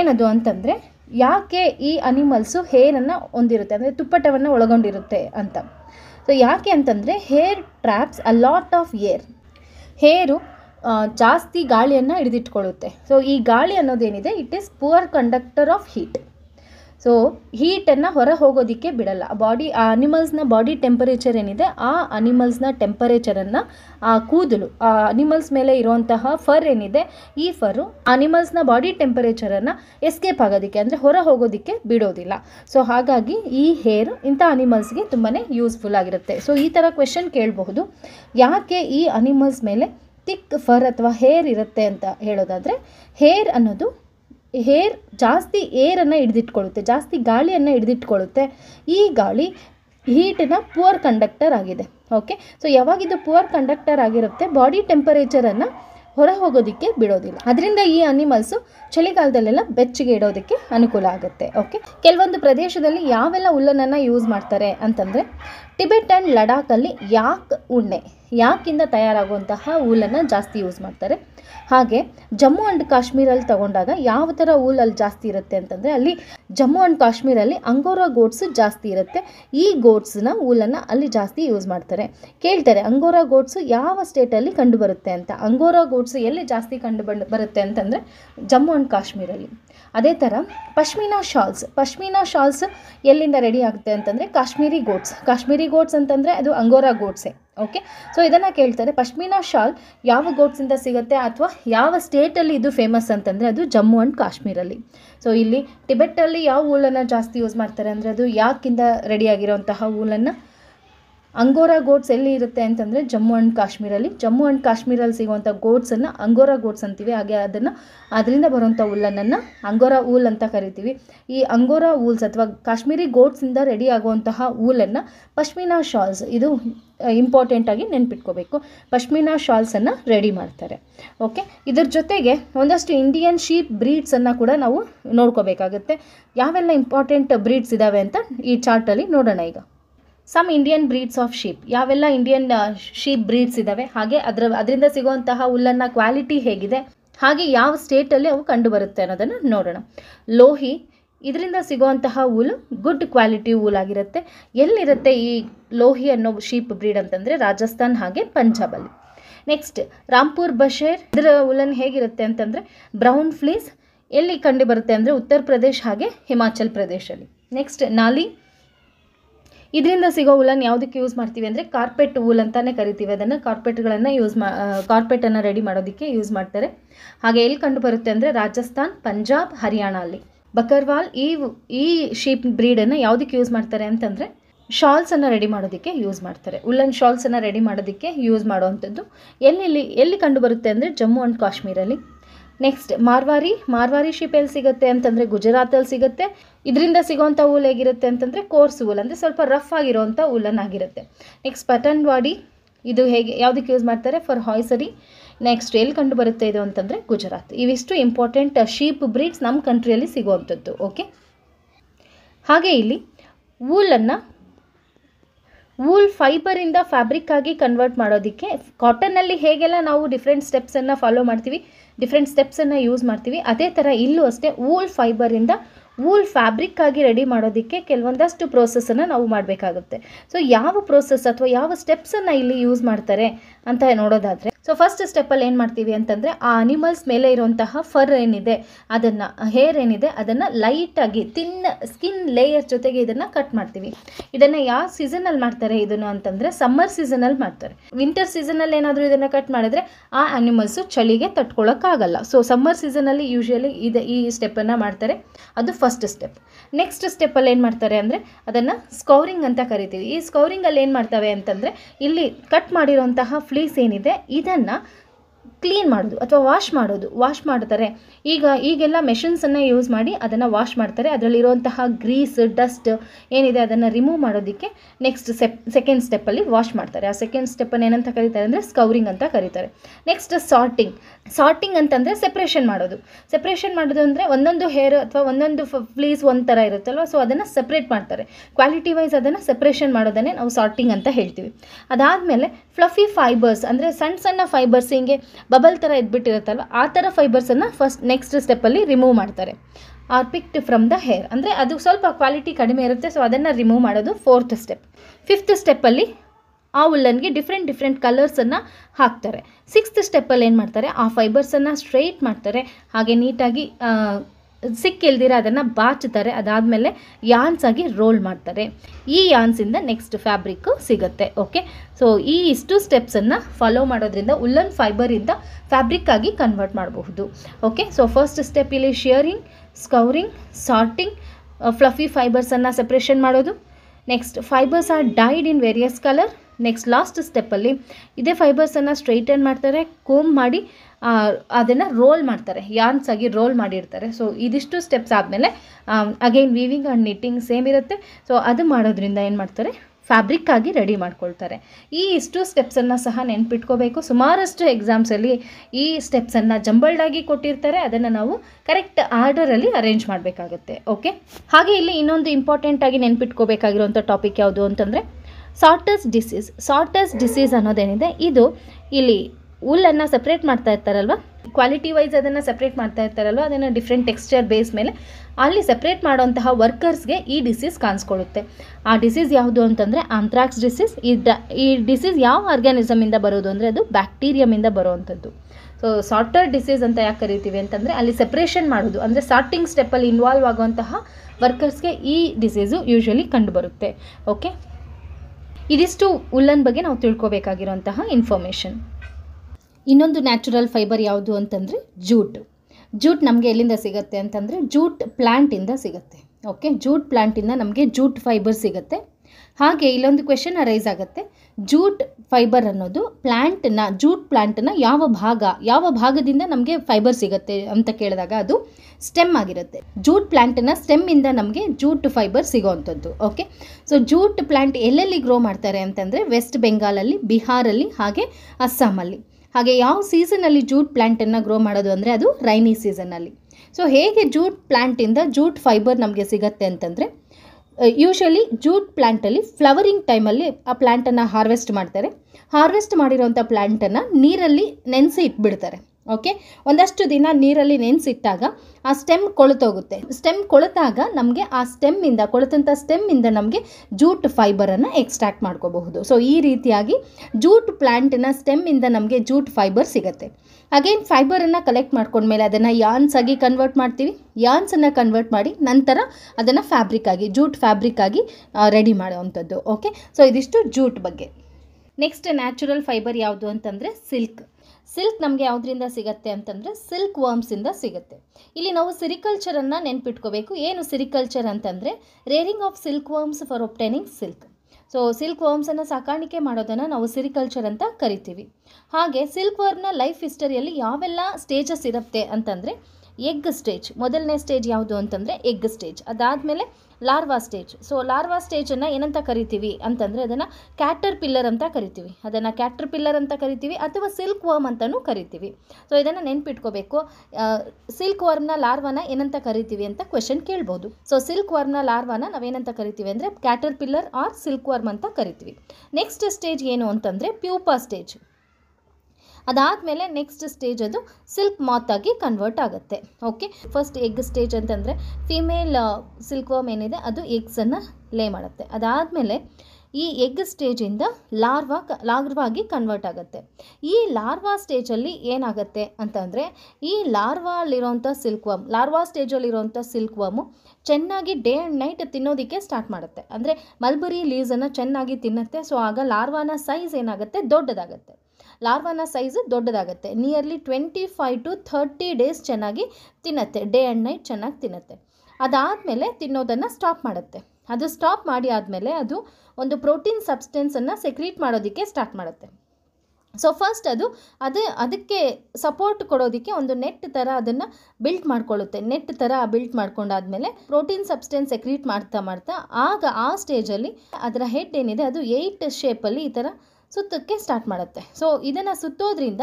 ಏನದು ಅಂತಂದರೆ ಯಾಕೆ ಈ ಅನಿಮಲ್ಸು ಹೇರನ್ನು ಹೊಂದಿರುತ್ತೆ ಅಂದರೆ ತುಪ್ಪಟವನ್ನು ಒಳಗೊಂಡಿರುತ್ತೆ ಅಂತ ಸೊ ಯಾಕೆ ಅಂತಂದರೆ hair traps a lot of air hair ಜಾಸ್ತಿ ಗಾಳಿಯನ್ನು ಹಿಡಿದಿಟ್ಕೊಳ್ಳುತ್ತೆ ಸೊ ಈ ಗಾಳಿ ಅನ್ನೋದೇನಿದೆ it is poor conductor of heat so ಹೀಟನ್ನು ಹೊರ ಹೋಗೋದಕ್ಕೆ ಬಿಡಲ್ಲ ಬಾಡಿ ಆ ಅನಿಮಲ್ಸ್ನ ಬಾಡಿ ಟೆಂಪರೇಚರ್ ಏನಿದೆ ಆ ಅನಿಮಲ್ಸ್ನ ಟೆಂಪರೇಚರನ್ನು ಆ ಕೂದಲು ಆ ಅನಿಮಲ್ಸ್ ಮೇಲೆ ಇರುವಂತಹ ಫರ್ ಏನಿದೆ ಈ ಫರು ಅನಿಮಲ್ಸ್ನ ಬಾಡಿ ಟೆಂಪರೇಚರನ್ನು ಎಸ್ಕೇಪ್ ಆಗೋದಕ್ಕೆ ಅಂದರೆ ಹೊರ ಹೋಗೋದಕ್ಕೆ ಬಿಡೋದಿಲ್ಲ ಸೊ ಹಾಗಾಗಿ ಈ ಹೇರ್ ಇಂಥ ಅನಿಮಲ್ಸ್ಗೆ ತುಂಬಾ ಯೂಸ್ಫುಲ್ ಆಗಿರುತ್ತೆ ಸೊ ಈ ಥರ ಕ್ವೆಶನ್ ಕೇಳಬಹುದು ಯಾಕೆ ಈ ಅನಿಮಲ್ಸ್ ಮೇಲೆ ತಿಕ್ ಫರ್ ಅಥವಾ ಹೇರ್ ಇರುತ್ತೆ ಅಂತ ಹೇಳೋದಾದರೆ ಹೇರ್ ಅನ್ನೋದು ಹೇರ್ ಜಾಸ್ತಿ ಏರನ್ನು ಹಿಡಿದಿಟ್ಕೊಳ್ಳುತ್ತೆ ಜಾಸ್ತಿ ಗಾಳಿಯನ್ನು ಹಿಡಿದಿಟ್ಕೊಳ್ಳುತ್ತೆ ಈ ಗಾಳಿ ಹೀಟನ್ನು ಪುವರ್ ಕಂಡಕ್ಟರ್ ಆಗಿದೆ ಓಕೆ ಸೊ ಯಾವಾಗಿದು ಪುವರ್ ಕಂಡಕ್ಟರ್ ಆಗಿರುತ್ತೆ ಬಾಡಿ ಟೆಂಪರೇಚರನ್ನು ಹೊರ ಹೋಗೋದಕ್ಕೆ ಬಿಡೋದಿಲ್ಲ ಅದರಿಂದ ಈ ಅನಿಮಲ್ಸು ಚಳಿಗಾಲದಲ್ಲೆಲ್ಲ ಬೆಚ್ಚಗೆ ಇಡೋದಕ್ಕೆ ಅನುಕೂಲ ಆಗುತ್ತೆ ಓಕೆ ಕೆಲವೊಂದು ಪ್ರದೇಶದಲ್ಲಿ ಯಾವೆಲ್ಲ ಉಲ್ಲನನ್ನು ಯೂಸ್ ಮಾಡ್ತಾರೆ ಅಂತಂದರೆ ಟಿಬೆಟ್ ಆ್ಯಂಡ್ ಲಡಾಖಲ್ಲಿ ಯಾಕ್ ಉಣ್ಣೆ ಯಾಕಿಂದ ತಯಾರಾಗುವಂತಹ ಉಲ್ಲನ್ನು ಜಾಸ್ತಿ ಯೂಸ್ ಮಾಡ್ತಾರೆ ಹಾಗೆ ಜಮ್ಮು ಆ್ಯಂಡ್ ಕಾಶ್ಮೀರಲ್ಲಿ ತಗೊಂಡಾಗ ಯಾವ ಥರ ಊಲ್ ಅಲ್ಲಿ ಜಾಸ್ತಿ ಇರುತ್ತೆ ಅಂತಂದರೆ ಅಲ್ಲಿ ಜಮ್ಮು ಆ್ಯಂಡ್ ಕಾಶ್ಮೀರಲ್ಲಿ ಅಂಗೋರಾ ಗೋಟ್ಸ್ ಜಾಸ್ತಿ ಇರುತ್ತೆ ಈ ಗೋಟ್ಸ್ನ ಊಲನ್ನು ಅಲ್ಲಿ ಜಾಸ್ತಿ ಯೂಸ್ ಮಾಡ್ತಾರೆ ಕೇಳ್ತಾರೆ ಅಂಗೋರಾ ಗೋಟ್ಸು ಯಾವ ಸ್ಟೇಟಲ್ಲಿ ಕಂಡುಬರುತ್ತೆ ಅಂತ ಅಂಗೋರಾ ಗೋಟ್ಸ್ ಎಲ್ಲಿ ಜಾಸ್ತಿ ಕಂಡು ಬಂದು ಬರುತ್ತೆ ಅಂತಂದರೆ ಜಮ್ಮು ಆ್ಯಂಡ್ ಕಾಶ್ಮೀರಲ್ಲಿ ಅದೇ ಥರ ಪಶ್ಮಿನಾ ಶಾಲ್ಸ್ ಪಶ್ಮಿನಾ ಶಾಲ್ಸ್ ಎಲ್ಲಿಂದ ರೆಡಿ ಆಗುತ್ತೆ ಅಂತಂದರೆ ಕಾಶ್ಮೀರಿ ಗೋಟ್ಸ್ ಕಾಶ್ಮೀರಿ ಗೋಟ್ಸ್ ಅಂತಂದರೆ ಅದು ಅಂಗೋರಾ ಗೋಟ್ಸೆ ಓಕೆ ಸೊ ಇದನ್ನು ಕೇಳ್ತಾರೆ ಪಶ್ಮಿನಾ ಶಾಲ್ ಯಾವ ಗೋಟ್ಸಿಂದ ಸಿಗುತ್ತೆ ಅಥವಾ ಯಾವ ಸ್ಟೇಟಲ್ಲಿ ಇದು ಫೇಮಸ್ ಅಂತಂದರೆ ಅದು ಜಮ್ಮು ಆ್ಯಂಡ್ ಕಾಶ್ಮೀರಲ್ಲಿ ಸೊ ಇಲ್ಲಿ ಟಿಬೆಟ್ಟಲ್ಲಿ ಯಾವ ಊಲನ್ನು ಜಾಸ್ತಿ ಯೂಸ್ ಮಾಡ್ತಾರೆ ಅಂದರೆ ಅದು ಯಾಕಿಂದ ರೆಡಿಯಾಗಿರೋಂತಹ ಊಲನ್ನು ಅಂಗೋರಾ ಗೋಟ್ಸ್ ಎಲ್ಲಿ ಇರುತ್ತೆ ಅಂತಂದರೆ ಜಮ್ಮು ಆ್ಯಂಡ್ ಕಾಶ್ಮೀರಲ್ಲಿ ಜಮ್ಮು ಆ್ಯಂಡ್ ಕಾಶ್ಮೀರಲ್ಲಿ ಸಿಗುವಂಥ ಗೋಟ್ಸನ್ನು ಅಂಗೋರಾ ಗೋಟ್ಸ್ ಅಂತೀವಿ ಹಾಗೆ ಅದನ್ನು ಅದರಿಂದ ಬರುವಂಥ ಉಲ್ಲನನ್ನು ಅಂಗೋರಾ ಊಲ್ ಅಂತ ಕರಿತೀವಿ ಈ ಅಂಗೋರಾ ಊಲ್ಸ್ ಅಥವಾ ಕಾಶ್ಮೀರಿ ಗೋಟ್ಸಿಂದ ರೆಡಿ ಆಗುವಂತಹ ಊಲನ್ನು ಪಶ್ಮಿನಾ ಶಾಲ್ಸ್ ಇದು ಇಂಪಾರ್ಟೆಂಟಾಗಿ ನೆನ್ಪಿಟ್ಕೋಬೇಕು ಪಶ್ಮಿನಾ ಶಾಲ್ಸನ್ನು ರೆಡಿ ಮಾಡ್ತಾರೆ ಓಕೆ ಇದರ ಜೊತೆಗೆ ಒಂದಷ್ಟು ಇಂಡಿಯನ್ ಶೀಪ್ ಬ್ರೀಡ್ಸನ್ನು ಕೂಡ ನಾವು ನೋಡ್ಕೋಬೇಕಾಗುತ್ತೆ ಯಾವೆಲ್ಲ ಇಂಪಾರ್ಟೆಂಟ್ ಬ್ರೀಡ್ಸ್ ಇದ್ದಾವೆ ಅಂತ ಈ ಚಾರ್ಟಲ್ಲಿ ನೋಡೋಣ ಈಗ some Indian breeds of sheep ಯಾವೆಲ್ಲ ಇಂಡಿಯನ್ ಶೀಪ್ ಬ್ರೀಡ್ಸ್ ಇದ್ದಾವೆ ಹಾಗೆ ಅದರ ಅದರಿಂದ ಸಿಗುವಂತಹ ಹುಲ್ಲನ್ನು ಕ್ವಾಲಿಟಿ ಹೇಗಿದೆ ಹಾಗೆ ಯಾವ ಸ್ಟೇಟಲ್ಲಿ ಅವು ಕಂಡುಬರುತ್ತೆ ಅನ್ನೋದನ್ನು ನೋಡೋಣ ಲೋಹಿ ಇದರಿಂದ ಸಿಗೋವಂತಹ ಊಲು ಗುಡ್ ಕ್ವಾಲಿಟಿ ಊಲ್ ಆಗಿರುತ್ತೆ ಎಲ್ಲಿರುತ್ತೆ ಈ ಲೋಹಿ ಅನ್ನೋ ಶೀಪ್ ಬ್ರೀಡ್ ಅಂತಂದರೆ ರಾಜಸ್ಥಾನ್ ಹಾಗೆ ಪಂಜಾಬಲ್ಲಿ ನೆಕ್ಸ್ಟ್ ರಾಮ್ಪುರ್ ಬಶೇರ್ ಇದರ ಉಲನ್ ಹೇಗಿರುತ್ತೆ ಅಂತಂದರೆ ಬ್ರೌನ್ ಫ್ಲೀಸ್ ಎಲ್ಲಿ ಕಂಡು ಬರುತ್ತೆ ಅಂದರೆ ಉತ್ತರ ಪ್ರದೇಶ್ ಹಾಗೆ ಹಿಮಾಚಲ್ ಪ್ರದೇಶಲ್ಲಿ ನೆಕ್ಸ್ಟ್ ನಾಲಿ ಇದರಿಂದ ಸಿಗೋ ಉಲನ್ ಯಾವುದಕ್ಕೆ ಯೂಸ್ ಮಾಡ್ತೀವಿ ಅಂದರೆ ಕಾರ್ಪೆಟ್ ಊಲ್ ಅಂತಲೇ ಕರಿತೀವಿ ಅದನ್ನು ಕಾರ್ಪೆಟ್ಗಳನ್ನು ಯೂಸ್ ಮಾ ಕಾರ್ಪೆಟನ್ನು ರೆಡಿ ಮಾಡೋದಕ್ಕೆ ಯೂಸ್ ಮಾಡ್ತಾರೆ ಹಾಗೆ ಎಲ್ಲಿ ಕಂಡು ಬರುತ್ತೆ ಅಂದರೆ ರಾಜಸ್ಥಾನ್ ಪಂಜಾಬ್ ಹರಿಯಾಣ ಅಲ್ಲಿ ಬಕರ್ವಾಲ್ ಈ ಈ ಶೀಪ್ ಬ್ರೀಡನ್ನು ಯಾವುದಕ್ಕೆ ಯೂಸ್ ಮಾಡ್ತಾರೆ ಅಂತಂದರೆ ಶಾಲ್ಸನ್ನು ರೆಡಿ ಮಾಡೋದಕ್ಕೆ ಯೂಸ್ ಮಾಡ್ತಾರೆ ಉಲ್ಲನ್ ಶಾಲ್ಸನ್ನು ರೆಡಿ ಮಾಡೋದಕ್ಕೆ ಯೂಸ್ ಮಾಡುವಂಥದ್ದು ಎಲ್ಲೆಲ್ಲಿ ಎಲ್ಲಿ ಕಂಡುಬರುತ್ತೆ ಅಂದರೆ ಜಮ್ಮು ಆ್ಯಂಡ್ ಕಾಶ್ಮೀರಲ್ಲಿ ನೆಕ್ಸ್ಟ್ ಮಾರ್ವಾರಿ ಮಾರ್ವಾರಿ ಶೀಪ್ ಎಲ್ಲಿ ಸಿಗುತ್ತೆ ಅಂತಂದರೆ ಗುಜರಾತಲ್ಲಿ ಸಿಗುತ್ತೆ ಇದರಿಂದ ಸಿಗೋವಂಥ ಊಲ್ ಹೇಗಿರುತ್ತೆ ಅಂತಂದರೆ ಕೋರ್ಸ್ ಊಲ್ ಅಂದರೆ ಸ್ವಲ್ಪ ರಫ್ ಆಗಿರೋವಂಥ ಊಲನ್ ನೆಕ್ಸ್ಟ್ ಪಟನ್ವಾಡಿ ಇದು ಹೇಗೆ ಯಾವುದಕ್ಕೆ ಯೂಸ್ ಮಾಡ್ತಾರೆ ಫಾರ್ ಹಾಯ್ಸರಿ ನೆಕ್ಸ್ಟ್ ಎಲ್ಲಿ ಕಂಡು ಬರುತ್ತೆ ಇದು ಅಂತಂದರೆ ಗುಜರಾತ್ ಇವಿಷ್ಟು ಇಂಪಾರ್ಟೆಂಟ್ ಶೀಪ್ ಬ್ರೀಡ್ಸ್ ನಮ್ಮ ಕಂಟ್ರಿಯಲ್ಲಿ ಸಿಗುವಂಥದ್ದು ಓಕೆ ಹಾಗೆ ಇಲ್ಲಿ ವೂಲನ್ನು ವೂಲ್ ಫೈಬರಿಂದ ಫ್ಯಾಬ್ರಿಕ್ ಆಗಿ ಕನ್ವರ್ಟ್ ಮಾಡೋದಕ್ಕೆ ಕಾಟನ್ನಲ್ಲಿ ಹೇಗೆಲ್ಲ ನಾವು ಡಿಫ್ರೆಂಟ್ ಸ್ಟೆಪ್ಸನ್ನು ಫಾಲೋ ಮಾಡ್ತೀವಿ ಡಿಫ್ರೆಂಟ್ ಸ್ಟೆಪ್ಸನ್ನು ಯೂಸ್ ಮಾಡ್ತೀವಿ ಅದೇ ಥರ ಇಲ್ಲೂ ಅಷ್ಟೇ ವೂಲ್ ಫೈಬರಿಂದ ವೂಲ್ ಫ್ಯಾಬ್ರಿಕ್ ಆಗಿ ರೆಡಿ ಮಾಡೋದಕ್ಕೆ ಕೆಲವೊಂದಷ್ಟು ಪ್ರೋಸೆಸನ್ನು ನಾವು ಮಾಡಬೇಕಾಗುತ್ತೆ ಸೊ ಯಾವ ಪ್ರೋಸೆಸ್ ಅಥವಾ ಯಾವ ಸ್ಟೆಪ್ಸನ್ನು ಇಲ್ಲಿ ಯೂಸ್ ಮಾಡ್ತಾರೆ ಅಂತ ನೋಡೋದಾದರೆ ಸೊ ಫಸ್ಟ್ ಸ್ಟೆಪ್ಪಲ್ಲಿ ಏನು ಮಾಡ್ತೀವಿ ಅಂತಂದರೆ ಆ ಅನಿಮಲ್ಸ್ ಮೇಲೆ ಇರುವಂತಹ ಫರ್ ಏನಿದೆ ಅದನ್ನು ಹೇರ್ ಏನಿದೆ ಅದನ್ನು ಲೈಟಾಗಿ ತಿನ್ ಸ್ಕಿನ್ ಲೇಯರ್ ಜೊತೆಗೆ ಇದನ್ನು ಕಟ್ ಮಾಡ್ತೀವಿ ಇದನ್ನು ಯಾವ ಸೀಸನಲ್ಲಿ ಮಾಡ್ತಾರೆ ಇದನ್ನು ಅಂತಂದರೆ ಸಮ್ಮರ್ ಸೀಸನಲ್ಲಿ ಮಾಡ್ತಾರೆ ವಿಂಟರ್ ಸೀಸನಲ್ಲಿ ಏನಾದರೂ ಇದನ್ನು ಕಟ್ ಮಾಡಿದ್ರೆ ಆ ಅನಿಮಲ್ಸು ಚಳಿಗೆ ತಟ್ಕೊಳ್ಳೋಕ್ಕಾಗಲ್ಲ ಸೊ ಸಮ್ಮರ್ ಸೀಸನಲ್ಲಿ ಯೂಶಲಿ ಇದು ಈ ಸ್ಟೆಪ್ಪನ್ನು ಮಾಡ್ತಾರೆ ಅದು ಫಸ್ಟ್ ಸ್ಟೆಪ್ ನೆಕ್ಸ್ಟ್ ಸ್ಟೆಪ್ಪಲ್ಲಿ ಏನು ಮಾಡ್ತಾರೆ ಅಂದರೆ ಅದನ್ನು ಸ್ಕೌರಿಂಗ್ ಅಂತ ಕರಿತೀವಿ ಈ ಸ್ಕೌರಿಂಗಲ್ಲಿ ಏನು ಮಾಡ್ತವೆ ಅಂತಂದರೆ ಇಲ್ಲಿ ಕಟ್ ಮಾಡಿರೋಂತಹ ಫ್ಲೀಸ್ ಏನಿದೆ ಇದು त्यांना ಕ್ಲೀನ್ ಮಾಡೋದು ಅಥವಾ ವಾಶ್ ಮಾಡೋದು ವಾಶ್ ಮಾಡ್ತಾರೆ ಈಗ ಈಗೆಲ್ಲ ಮೆಷಿನ್ಸನ್ನು ಯೂಸ್ ಮಾಡಿ ಅದನ್ನು ವಾಶ್ ಮಾಡ್ತಾರೆ ಅದರಲ್ಲಿರುವಂತಹ ಗ್ರೀಸ್ ಡಸ್ಟ್ ಏನಿದೆ ಅದನ್ನು ರಿಮೂವ್ ಮಾಡೋದಕ್ಕೆ ನೆಕ್ಸ್ಟ್ ಸೆಪ್ ಸೆಕೆಂಡ್ ಸ್ಟೆಪ್ಪಲ್ಲಿ ವಾಶ್ ಮಾಡ್ತಾರೆ ಆ ಸೆಕೆಂಡ್ ಸ್ಟೆಪ್ಪನ್ನು ಏನಂತ ಕರೀತಾರೆ ಅಂದರೆ ಸ್ಕೌರಿಂಗ್ ಅಂತ ಕರೀತಾರೆ ನೆಕ್ಸ್ಟ್ ಸಾರ್ಟಿಂಗ್ ಸಾರ್ಟಿಂಗ್ ಅಂತಂದರೆ ಸೆಪ್ರೇಷನ್ ಮಾಡೋದು ಸೆಪ್ರೇಷನ್ ಮಾಡೋದು ಅಂದರೆ ಒಂದೊಂದು ಹೇರ್ ಅಥವಾ ಒಂದೊಂದು ಫ್ಲೀಸ್ ಒಂದು ಥರ ಇರುತ್ತಲ್ವ ಸೊ ಅದನ್ನು ಸಪ್ರೇಟ್ ಮಾಡ್ತಾರೆ ಕ್ವಾಲಿಟಿ ವೈಸ್ ಅದನ್ನು ಸೆಪ್ರೇಷನ್ ಮಾಡೋದನ್ನೇ ನಾವು ಸಾರ್ಟಿಂಗ್ ಅಂತ ಹೇಳ್ತೀವಿ ಅದಾದಮೇಲೆ ಫ್ಲಫಿ ಫೈಬರ್ಸ್ ಅಂದರೆ ಸಣ್ಣ ಸಣ್ಣ ಫೈಬರ್ಸ್ ಹಿಂಗೆ ಬಬಲ್ ಥರ ಎದ್ಬಿಟ್ಟಿರುತ್ತಲ್ಲ ಆ ಥರ ಫೈಬರ್ಸನ್ನು ಫಸ್ಟ್ ನೆಕ್ಸ್ಟ್ ಸ್ಟೆಪ್ಪಲ್ಲಿ ರಿಮೂವ್ ಮಾಡ್ತಾರೆ are picked from the hair ಅಂದರೆ ಅದು ಸ್ವಲ್ಪ ಕ್ವಾಲಿಟಿ ಕಡಿಮೆ ಇರುತ್ತೆ ಸೊ ಅದನ್ನು ರಿಮೂವ್ ಮಾಡೋದು ಫೋರ್ತ್ ಸ್ಟೆಪ್ ಫಿಫ್ತ್ ಸ್ಟೆಪ್ಪಲ್ಲಿ ಆ ಉಲ್ಲನ್ಗೆ ಡಿಫ್ರೆಂಟ್ ಡಿಫ್ರೆಂಟ್ ಕಲರ್ಸನ್ನು ಹಾಕ್ತಾರೆ ಸಿಕ್ಸ್ತ್ ಸ್ಟೆಪ್ಪಲ್ಲಿ ಏನು ಮಾಡ್ತಾರೆ ಆ ಫೈಬರ್ಸನ್ನು ಸ್ಟ್ರೈಟ್ ಮಾಡ್ತಾರೆ ಹಾಗೆ ನೀಟಾಗಿ ಸಿಕ್ಕಿಲ್ದಿರ ಅದನ್ನು ಬಾಚುತ್ತಾರೆ ಅದಾದಮೇಲೆ ಯಾನ್ಸ್ ಆಗಿ ರೋಲ್ ಮಾಡ್ತಾರೆ ಈ ಯಾನ್ಸಿಂದ ನೆಕ್ಸ್ಟ್ ಫ್ಯಾಬ್ರಿಕ್ಕು ಸಿಗುತ್ತೆ ಓಕೆ ಸೊ ಈ ಇಷ್ಟು ಸ್ಟೆಪ್ಸನ್ನು ಫಾಲೋ ಮಾಡೋದ್ರಿಂದ ಉಲ್ಲನ್ ಫೈಬರಿಂದ ಫ್ಯಾಬ್ರಿಕ್ಕಾಗಿ ಕನ್ವರ್ಟ್ ಮಾಡಬಹುದು ಓಕೆ ಸೊ ಫಸ್ಟ್ ಸ್ಟೆಪ್ ಇಲ್ಲಿ ಶಿಯರಿಂಗ್ ಸ್ಕೌರಿಂಗ್ ಸಾರ್ಟಿಂಗ್ ಫ್ಲಫಿ ಫೈಬರ್ಸನ್ನು ಸೆಪ್ರೇಷನ್ ಮಾಡೋದು next fibres are dyed in various colour next last ಸ್ಟೆಪ್ಪಲ್ಲಿ ಇದೇ ಫೈಬರ್ಸನ್ನು ಸ್ಟ್ರೈಟನ್ ಮಾಡ್ತಾರೆ ಕೋಮ್ ಮಾಡಿ ಅದನ್ನು ರೋಲ್ ಮಾಡ್ತಾರೆ ಯಾನ್ಸ್ ಆಗಿ ರೋಲ್ ಮಾಡಿರ್ತಾರೆ ಸೊ ಇದಿಷ್ಟು ಸ್ಟೆಪ್ಸ್ ಆದಮೇಲೆ again weaving and knitting same ಇರುತ್ತೆ ಸೊ ಅದು ಮಾಡೋದ್ರಿಂದ ಏನು ಮಾಡ್ತಾರೆ ಫ್ಯಾಬ್ರಿಕ್ಕಾಗಿ ರೆಡಿ ಮಾಡ್ಕೊಳ್ತಾರೆ ಈ ಇಷ್ಟು ಸ್ಟೆಪ್ಸನ್ನು ಸಹ ನೆನ್ಪಿಟ್ಕೋಬೇಕು ಸುಮಾರಷ್ಟು ಎಕ್ಸಾಮ್ಸಲ್ಲಿ ಈ ಸ್ಟೆಪ್ಸನ್ನು ಜಂಬಲ್ಡಾಗಿ ಕೊಟ್ಟಿರ್ತಾರೆ ಅದನ್ನು ನಾವು ಕರೆಕ್ಟ್ ಆರ್ಡರಲ್ಲಿ ಅರೇಂಜ್ ಮಾಡಬೇಕಾಗುತ್ತೆ ಓಕೆ ಹಾಗೆ ಇಲ್ಲಿ ಇನ್ನೊಂದು ಇಂಪಾರ್ಟೆಂಟಾಗಿ ನೆನ್ಪಿಟ್ಕೋಬೇಕಾಗಿರುವಂಥ ಟಾಪಿಕ್ ಯಾವುದು ಅಂತಂದರೆ ಸಾರ್ಟಸ್ ಡಿಸೀಸ್ ಸಾರ್ಟಸ್ ಡಿಸೀಸ್ ಅನ್ನೋದೇನಿದೆ ಇದು ಇಲ್ಲಿ ಉಲ್ಲನ್ನು ಸಪ್ರೇಟ್ ಮಾಡ್ತಾ ಇರ್ತಾರಲ್ವ ಕ್ವಾಲಿಟಿ ವೈಸ್ ಅದನ್ನು ಸಪ್ರೇಟ್ ಮಾಡ್ತಾ ಇರ್ತಾರಲ್ವ ಅದನ್ನು ಡಿಫ್ರೆಂಟ್ ಟೆಕ್ಸ್ಚರ್ ಬೇಸ್ ಮೇಲೆ ಅಲ್ಲಿ ಸಪ್ರೇಟ್ ಮಾಡುವಂತಹ ವರ್ಕರ್ಸ್ಗೆ ಈ ಡಿಸೀಸ್ ಕಾಣಿಸ್ಕೊಳ್ಳುತ್ತೆ ಆ ಡಿಸೀಸ್ ಯಾವುದು ಅಂತಂದರೆ ಆಂಥ್ರಾಕ್ಸ್ ಡಿಸೀಸ್ ಡ ಈ ಡಿಸೀಸ್ ಯಾವ ಆರ್ಗ್ಯಾನಿಸಮಿಂದ ಬರೋದು ಅಂದರೆ ಅದು ಬ್ಯಾಕ್ಟೀರಿಯಮಿಂದ ಬರುವಂಥದ್ದು ಸೊ ಸಾರ್ಟರ್ ಡಿಸೀಸ್ ಅಂತ ಯಾಕೆ ಕರಿತೀವಿ ಅಂತಂದರೆ ಅಲ್ಲಿ ಸಪ್ರೇಷನ್ ಮಾಡೋದು ಅಂದರೆ ಸಾರ್ಟಿಂಗ್ ಸ್ಟೆಪ್ಪಲ್ಲಿ ಇನ್ವಾಲ್ವ್ ಆಗುವಂತಹ ವರ್ಕರ್ಸ್ಗೆ ಈ ಡಿಸೀಸು ಯೂಶ್ವಲಿ ಕಂಡುಬರುತ್ತೆ ಓಕೆ ಇದಿಷ್ಟು ಉಲ್ಲನ್ ಬಗ್ಗೆ ನಾವು ತಿಳ್ಕೊಬೇಕಾಗಿರುವಂತಹ ಇನ್ಫಾರ್ಮೇಷನ್ ಇನ್ನೊಂದು ನ್ಯಾಚುರಲ್ ಫೈಬರ್ ಯಾವುದು ಅಂತಂದರೆ ಜೂಟ್ ಜೂಟ್ ನಮಗೆ ಎಲ್ಲಿಂದ ಸಿಗುತ್ತೆ ಅಂತಂದರೆ ಜೂಟ್ ಪ್ಲ್ಯಾಂಟಿಂದ ಸಿಗುತ್ತೆ ಓಕೆ ಜೂಟ್ ಪ್ಲ್ಯಾಂಟಿಂದ ನಮಗೆ ಜೂಟ್ ಫೈಬರ್ ಸಿಗುತ್ತೆ ಹಾಗೆ ಇಲ್ಲೊಂದು ಕ್ವೆಶನ್ ರೈಸ್ ಆಗುತ್ತೆ ಜೂಟ್ ಫೈಬರ್ ಅನ್ನೋದು ಪ್ಲ್ಯಾಂಟನ್ನ ಜೂಟ್ ಪ್ಲ್ಯಾಂಟನ್ನ ಯಾವ ಭಾಗ ಯಾವ ಭಾಗದಿಂದ ನಮಗೆ ಫೈಬರ್ ಸಿಗುತ್ತೆ ಅಂತ ಕೇಳಿದಾಗ ಅದು ಸ್ಟೆಮ್ ಆಗಿರುತ್ತೆ ಜೂಟ್ ಪ್ಲ್ಯಾಂಟನ್ನ ಸ್ಟೆಮ್ಮಿಂದ ನಮಗೆ ಜೂಟ್ ಫೈಬರ್ ಸಿಗೋವಂಥದ್ದು ಓಕೆ ಸೊ ಜೂಟ್ ಪ್ಲ್ಯಾಂಟ್ ಎಲ್ಲೆಲ್ಲಿ ಗ್ರೋ ಮಾಡ್ತಾರೆ ಅಂತಂದರೆ ವೆಸ್ಟ್ ಬೆಂಗಾಲಲ್ಲಿ ಬಿಹಾರಲ್ಲಿ ಹಾಗೆ ಅಸ್ಸಾಮಲ್ಲಿ ಹಾಗೆ ಯಾವ ಸೀಸನಲ್ಲಿ ಜೂಟ್ ಪ್ಲ್ಯಾಂಟನ್ನು ಗ್ರೋ ಮಾಡೋದು ಅಂದರೆ ಅದು ರೈನಿ ಸೀಸನಲ್ಲಿ ಸೊ ಹೇಗೆ ಜೂಟ್ ಪ್ಲ್ಯಾಂಟಿಂದ ಜೂಟ್ ಫೈಬರ್ ನಮಗೆ ಸಿಗತ್ತೆ ಅಂತಂದರೆ ಯೂಶ್ವಲಿ ಜೂಟ್ ಪ್ಲ್ಯಾಂಟಲ್ಲಿ ಫ್ಲವರಿಂಗ್ ಟೈಮಲ್ಲಿ ಆ ಪ್ಲ್ಯಾಂಟನ್ನು ಹಾರ್ವೆಸ್ಟ್ ಮಾಡ್ತಾರೆ ಹಾರ್ವೆಸ್ಟ್ ಮಾಡಿರೋಂಥ ಪ್ಲ್ಯಾಂಟನ್ನು ನೀರಲ್ಲಿ ನೆನೆಸಿ ಇಟ್ಬಿಡ್ತಾರೆ ಓಕೆ ಒಂದಷ್ಟು ದಿನ ನೀರಲ್ಲಿ ನೆನೆಸಿಟ್ಟಾಗ ಆ ಸ್ಟೆಮ್ ಕೊಳತೋಗುತ್ತೆ ಸ್ಟೆಮ್ ಕೊಳೆತಾಗ ನಮಗೆ ಆ ಸ್ಟೆಮ್ಮಿಂದ ಕೊಳೆತಂಥ ಸ್ಟೆಮ್ಮಿಂದ ನಮಗೆ ಜೂಟ್ ಫೈಬರನ್ನು ಎಕ್ಸ್ಟ್ರಾಕ್ಟ್ ಮಾಡ್ಕೋಬಹುದು ಸೊ ಈ ರೀತಿಯಾಗಿ ಜೂಟ್ ಪ್ಲ್ಯಾಂಟಿನ ಸ್ಟೆಮ್ಮಿಂದ ನಮಗೆ ಜೂಟ್ ಫೈಬರ್ ಸಿಗುತ್ತೆ ಅಗೇನ್ ಫೈಬರನ್ನು ಕಲೆಕ್ಟ್ ಮಾಡ್ಕೊಂಡ್ಮೇಲೆ ಅದನ್ನು ಯಾನ್ಸ್ ಆಗಿ ಕನ್ವರ್ಟ್ ಮಾಡ್ತೀವಿ ಯಾನ್ಸನ್ನು ಕನ್ವರ್ಟ್ ಮಾಡಿ ನಂತರ ಅದನ್ನು ಫ್ಯಾಬ್ರಿಕ್ ಆಗಿ ಜೂಟ್ ಫ್ಯಾಬ್ರಿಕ್ ಆಗಿ ರೆಡಿ ಮಾಡುವಂಥದ್ದು ಓಕೆ ಸೊ ಇದಿಷ್ಟು ಜೂಟ್ ಬಗ್ಗೆ ನೆಕ್ಸ್ಟ್ ನ್ಯಾಚುರಲ್ ಫೈಬರ್ ಯಾವುದು ಅಂತಂದರೆ ಸಿಲ್ಕ್ ಸಿಲ್ಕ್ ನಮಗೆ ಯಾವುದರಿಂದ ಸಿಗತ್ತೆ ಅಂತಂದರೆ ಸಿಲ್ಕ್ ವರ್ಮ್ಸಿಂದ ಸಿಗುತ್ತೆ ಇಲ್ಲಿ ನಾವು ಸಿರಿಕಲ್ಚರನ್ನು ನೆನ್ಪಿಟ್ಕೋಬೇಕು ಏನು ಸಿರಿಕಲ್ಚರ್ ಅಂತಂದರೆ rearing of silkworms for obtaining silk so silk ವರ್ಮ್ಸನ್ನು ಸಾಕಾಣಿಕೆ ಮಾಡೋದನ್ನು ನಾವು ಸಿರಿಕಲ್ಚರ್ ಅಂತ ಕರಿತೀವಿ ಹಾಗೆ ಸಿಲ್ಕ್ ವರ್ಮ್ನ ಲೈಫ್ ಹಿಸ್ಟರಿಯಲ್ಲಿ ಯಾವೆಲ್ಲ ಸ್ಟೇಜಸ್ ಇರುತ್ತೆ ಅಂತಂದರೆ ಎಗ್ ಸ್ಟೇಜ್ ಮೊದಲನೇ ಸ್ಟೇಜ್ ಯಾವುದು ಅಂತಂದರೆ ಎಗ್ ಸ್ಟೇಜ್ ಅದಾದಮೇಲೆ ಲಾರ್ವಾ ಸ್ಟೇಜ್ ಸೊ ಲಾರ್ವಾ ಸ್ಟೇಜನ್ನು ಏನಂತ ಕರಿತೀವಿ ಅಂತಂದರೆ ಅದನ್ನು ಕ್ಯಾಟರ್ ಪಿಲ್ಲರ್ ಅಂತ ಕರಿತೀವಿ ಅದನ್ನು ಕ್ಯಾಟರ್ ಪಿಲ್ಲರ್ ಅಂತ ಕರಿತೀವಿ ಅಥವಾ ಸಿಲ್ಕ್ ವರ್ಮ್ ಅಂತಲೂ ಕರಿತೀವಿ ಸೊ ಇದನ್ನು ನೆನ್ಪಿಟ್ಕೋಬೇಕು ಸಿಲ್ಕ್ ವರ್ಮ್ನ ಲಾರ್ವಾನ ಏನಂತ ಕರಿತೀವಿ ಅಂತ ಕ್ವೆಶನ್ ಕೇಳ್ಬೋದು ಸೊ ಸಿಲ್ಕ್ ವರ್ಮ್ನ ಲಾರ್ವಾನ ನಾವೇನಂತ ಕರಿತೀವಿ ಅಂದರೆ caterpillar or silkworm ಅಂತ ಕರಿತೀವಿ ನೆಕ್ಸ್ಟ್ ಸ್ಟೇಜ್ ಏನು ಅಂತಂದರೆ ಪ್ಯೂಪಾ ಸ್ಟೇಜ್ ಅದಾದಮೇಲೆ ನೆಕ್ಸ್ಟ್ ಸ್ಟೇಜ್ ಅದು ಸಿಲ್ಕ್ ಮಾತ್ ಆಗಿ ಕನ್ವರ್ಟ್ ಆಗುತ್ತೆ ಓಕೆ ಫಸ್ಟ್ ಎಗ್ ಸ್ಟೇಜ್ ಅಂತಂದರೆ ಫಿಮೇಲ್ ಸಿಲ್ಕ್ ವರ್ಮ್ ಏನಿದೆ ಅದು ಎಗ್ಸನ್ನು ಲೇ ಮಾಡುತ್ತೆ ಅದಾದಮೇಲೆ ಈ ಎಗ್ ಸ್ಟೇಜಿಂದ ಲಾರ್ವಾ ಲಾರ್ವಾಗಿ ಕನ್ವರ್ಟ್ ಆಗುತ್ತೆ ಈ ಲಾರ್ವಾ ಸ್ಟೇಜಲ್ಲಿ ಏನಾಗುತ್ತೆ ಅಂತಂದರೆ ಈ ಲಾರ್ವಾಲಿರೋಂಥ ಸಿಲ್ಕ್ ವಾಮ್ ಲಾರ್ವಾ ಸ್ಟೇಜಲ್ಲಿರೋಂಥ ಸಿಲ್ಕ್ ವರ್ಮು ಚೆನ್ನಾಗಿ ಡೇ ಆ್ಯಂಡ್ ನೈಟ್ ತಿನ್ನೋದಕ್ಕೆ ಸ್ಟಾರ್ಟ್ ಮಾಡುತ್ತೆ ಅಂದರೆ ಮಲ್ಬರಿ ಲೀಸನ್ನು ಚೆನ್ನಾಗಿ ತಿನ್ನುತ್ತೆ ಸೊ ಆಗ ಲಾರ್ವಾನ ಸೈಜ್ ಏನಾಗುತ್ತೆ ದೊಡ್ಡದಾಗುತ್ತೆ ಲಾರ್ವಾನ ಸೈಜ್ ದೊಡ್ಡದಾಗುತ್ತೆ nearly twenty five to thirty days ಚೆನ್ನಾಗಿ ತಿನ್ನತ್ತೆ ಡೇ ಆ್ಯಂಡ್ ನೈಟ್ ಚೆನ್ನಾಗಿ ತಿನ್ನತ್ತೆ ಅದಾದಮೇಲೆ ತಿನ್ನೋದನ್ನು ಸ್ಟಾಪ್ ಮಾಡುತ್ತೆ ಅದು ಸ್ಟಾಪ್ ಮಾಡಿ ಆದಮೇಲೆ ಅದು ಒಂದು ಪ್ರೋಟೀನ್ ಸಬ್ಸ್ಟೆನ್ಸನ್ನು ಸೆಕ್ರೀಟ್ ಮಾಡೋದಕ್ಕೆ ಸ್ಟಾರ್ಟ್ ಮಾಡುತ್ತೆ ಸೊ ಫಸ್ಟ್ ಅದು ಅದು ಅದಕ್ಕೆ ಸಪೋರ್ಟ್ ಕೊಡೋದಕ್ಕೆ ಒಂದು ನೆಟ್ ಥರ ಅದನ್ನು ಬಿಲ್ಟ್ ಮಾಡ್ಕೊಳ್ಳುತ್ತೆ ನೆಟ್ ಥರ ಬಿಲ್ಟ್ ಮಾಡ್ಕೊಂಡಾದ್ಮೇಲೆ ಪ್ರೋಟೀನ್ ಸಬ್ಸ್ಟೆನ್ಸ್ ಸೆಕ್ರೀಟ್ ಮಾಡ್ತಾ ಮಾಡ್ತಾ ಆಗ ಆ ಸ್ಟೇಜಲ್ಲಿ ಅದರ ಹೆಡ್ ಏನಿದೆ ಅದು ಏಯ್ಟ್ ಶೇಪಲ್ಲಿ ಈ ಥರ ಸುತ್ತಕ್ಕೆ ಸ್ಟಾರ್ಟ್ ಮಾಡುತ್ತೆ ಸೊ ಇದನ್ನು ಸುತ್ತೋದ್ರಿಂದ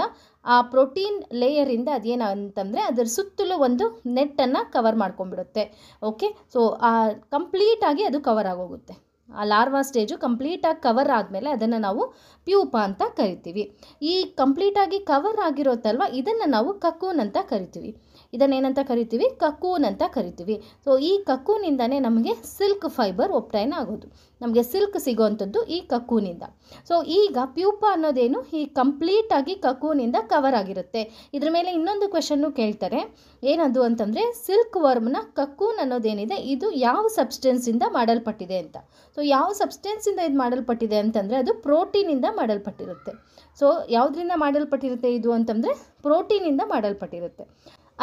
ಆ ಪ್ರೋಟೀನ್ ಲೇಯರಿಂದ ಅದೇನು ಅಂತಂದರೆ ಅದರ ಸುತ್ತಲೂ ಒಂದು ನೆಟ್ಟನ್ನು ಕವರ್ ಮಾಡ್ಕೊಂಡ್ಬಿಡುತ್ತೆ ಓಕೆ ಸೊ ಆ ಕಂಪ್ಲೀಟಾಗಿ ಅದು ಕವರ್ ಆಗೋಗುತ್ತೆ ಆ ಲಾರ್ವಾ ಸ್ಟೇಜು ಕಂಪ್ಲೀಟಾಗಿ ಕವರ್ ಆದಮೇಲೆ ಅದನ್ನು ನಾವು ಪ್ಯೂಪ ಅಂತ ಕರಿತೀವಿ ಈ ಕಂಪ್ಲೀಟಾಗಿ ಕವರ್ ಆಗಿರೋತ್ತಲ್ವ ಇದನ್ನು ನಾವು ಕಕೂನ್ ಅಂತ ಕರಿತೀವಿ ಇದನ್ನೇನಂತ ಕರಿತೀವಿ ಕಕೂನ್ ಅಂತ ಕರಿತೀವಿ ಸೊ ಈ ಕಕೂನಿಂದನೇ ನಮಗೆ ಸಿಲ್ಕ್ ಫೈಬರ್ ಒಪ್ಟೈನ್ ಆಗೋದು ನಮಗೆ ಸಿಲ್ಕ್ ಸಿಗೋವಂಥದ್ದು ಈ ಕಕೂನಿಂದ ಸೊ ಈಗ ಪ್ಯೂಪ ಅನ್ನೋದೇನು ಈ ಕಂಪ್ಲೀಟಾಗಿ ಕಕೂನಿಂದ ಕವರ್ ಆಗಿರುತ್ತೆ ಇದ್ರ ಮೇಲೆ ಇನ್ನೊಂದು ಕ್ವೆಶನ್ನು ಕೇಳ್ತಾರೆ ಏನದು ಅಂತಂದರೆ ಸಿಲ್ಕ್ ವರ್ಮ್ನ ಕಕ್ಕೂನ್ ಅನ್ನೋದೇನಿದೆ ಇದು ಯಾವ ಸಬ್ಸ್ಟೆನ್ಸಿಂದ ಮಾಡಲ್ಪಟ್ಟಿದೆ ಅಂತ ಸೊ ಯಾವ ಸಬ್ಸ್ಟೆನ್ಸಿಂದ ಇದು ಮಾಡಲ್ಪಟ್ಟಿದೆ ಅಂತಂದರೆ ಅದು ಪ್ರೋಟೀನಿಂದ ಮಾಡಲ್ಪಟ್ಟಿರುತ್ತೆ ಸೊ ಯಾವುದರಿಂದ ಮಾಡಲ್ಪಟ್ಟಿರುತ್ತೆ ಇದು ಅಂತಂದರೆ ಪ್ರೋಟೀನಿಂದ ಮಾಡಲ್ಪಟ್ಟಿರುತ್ತೆ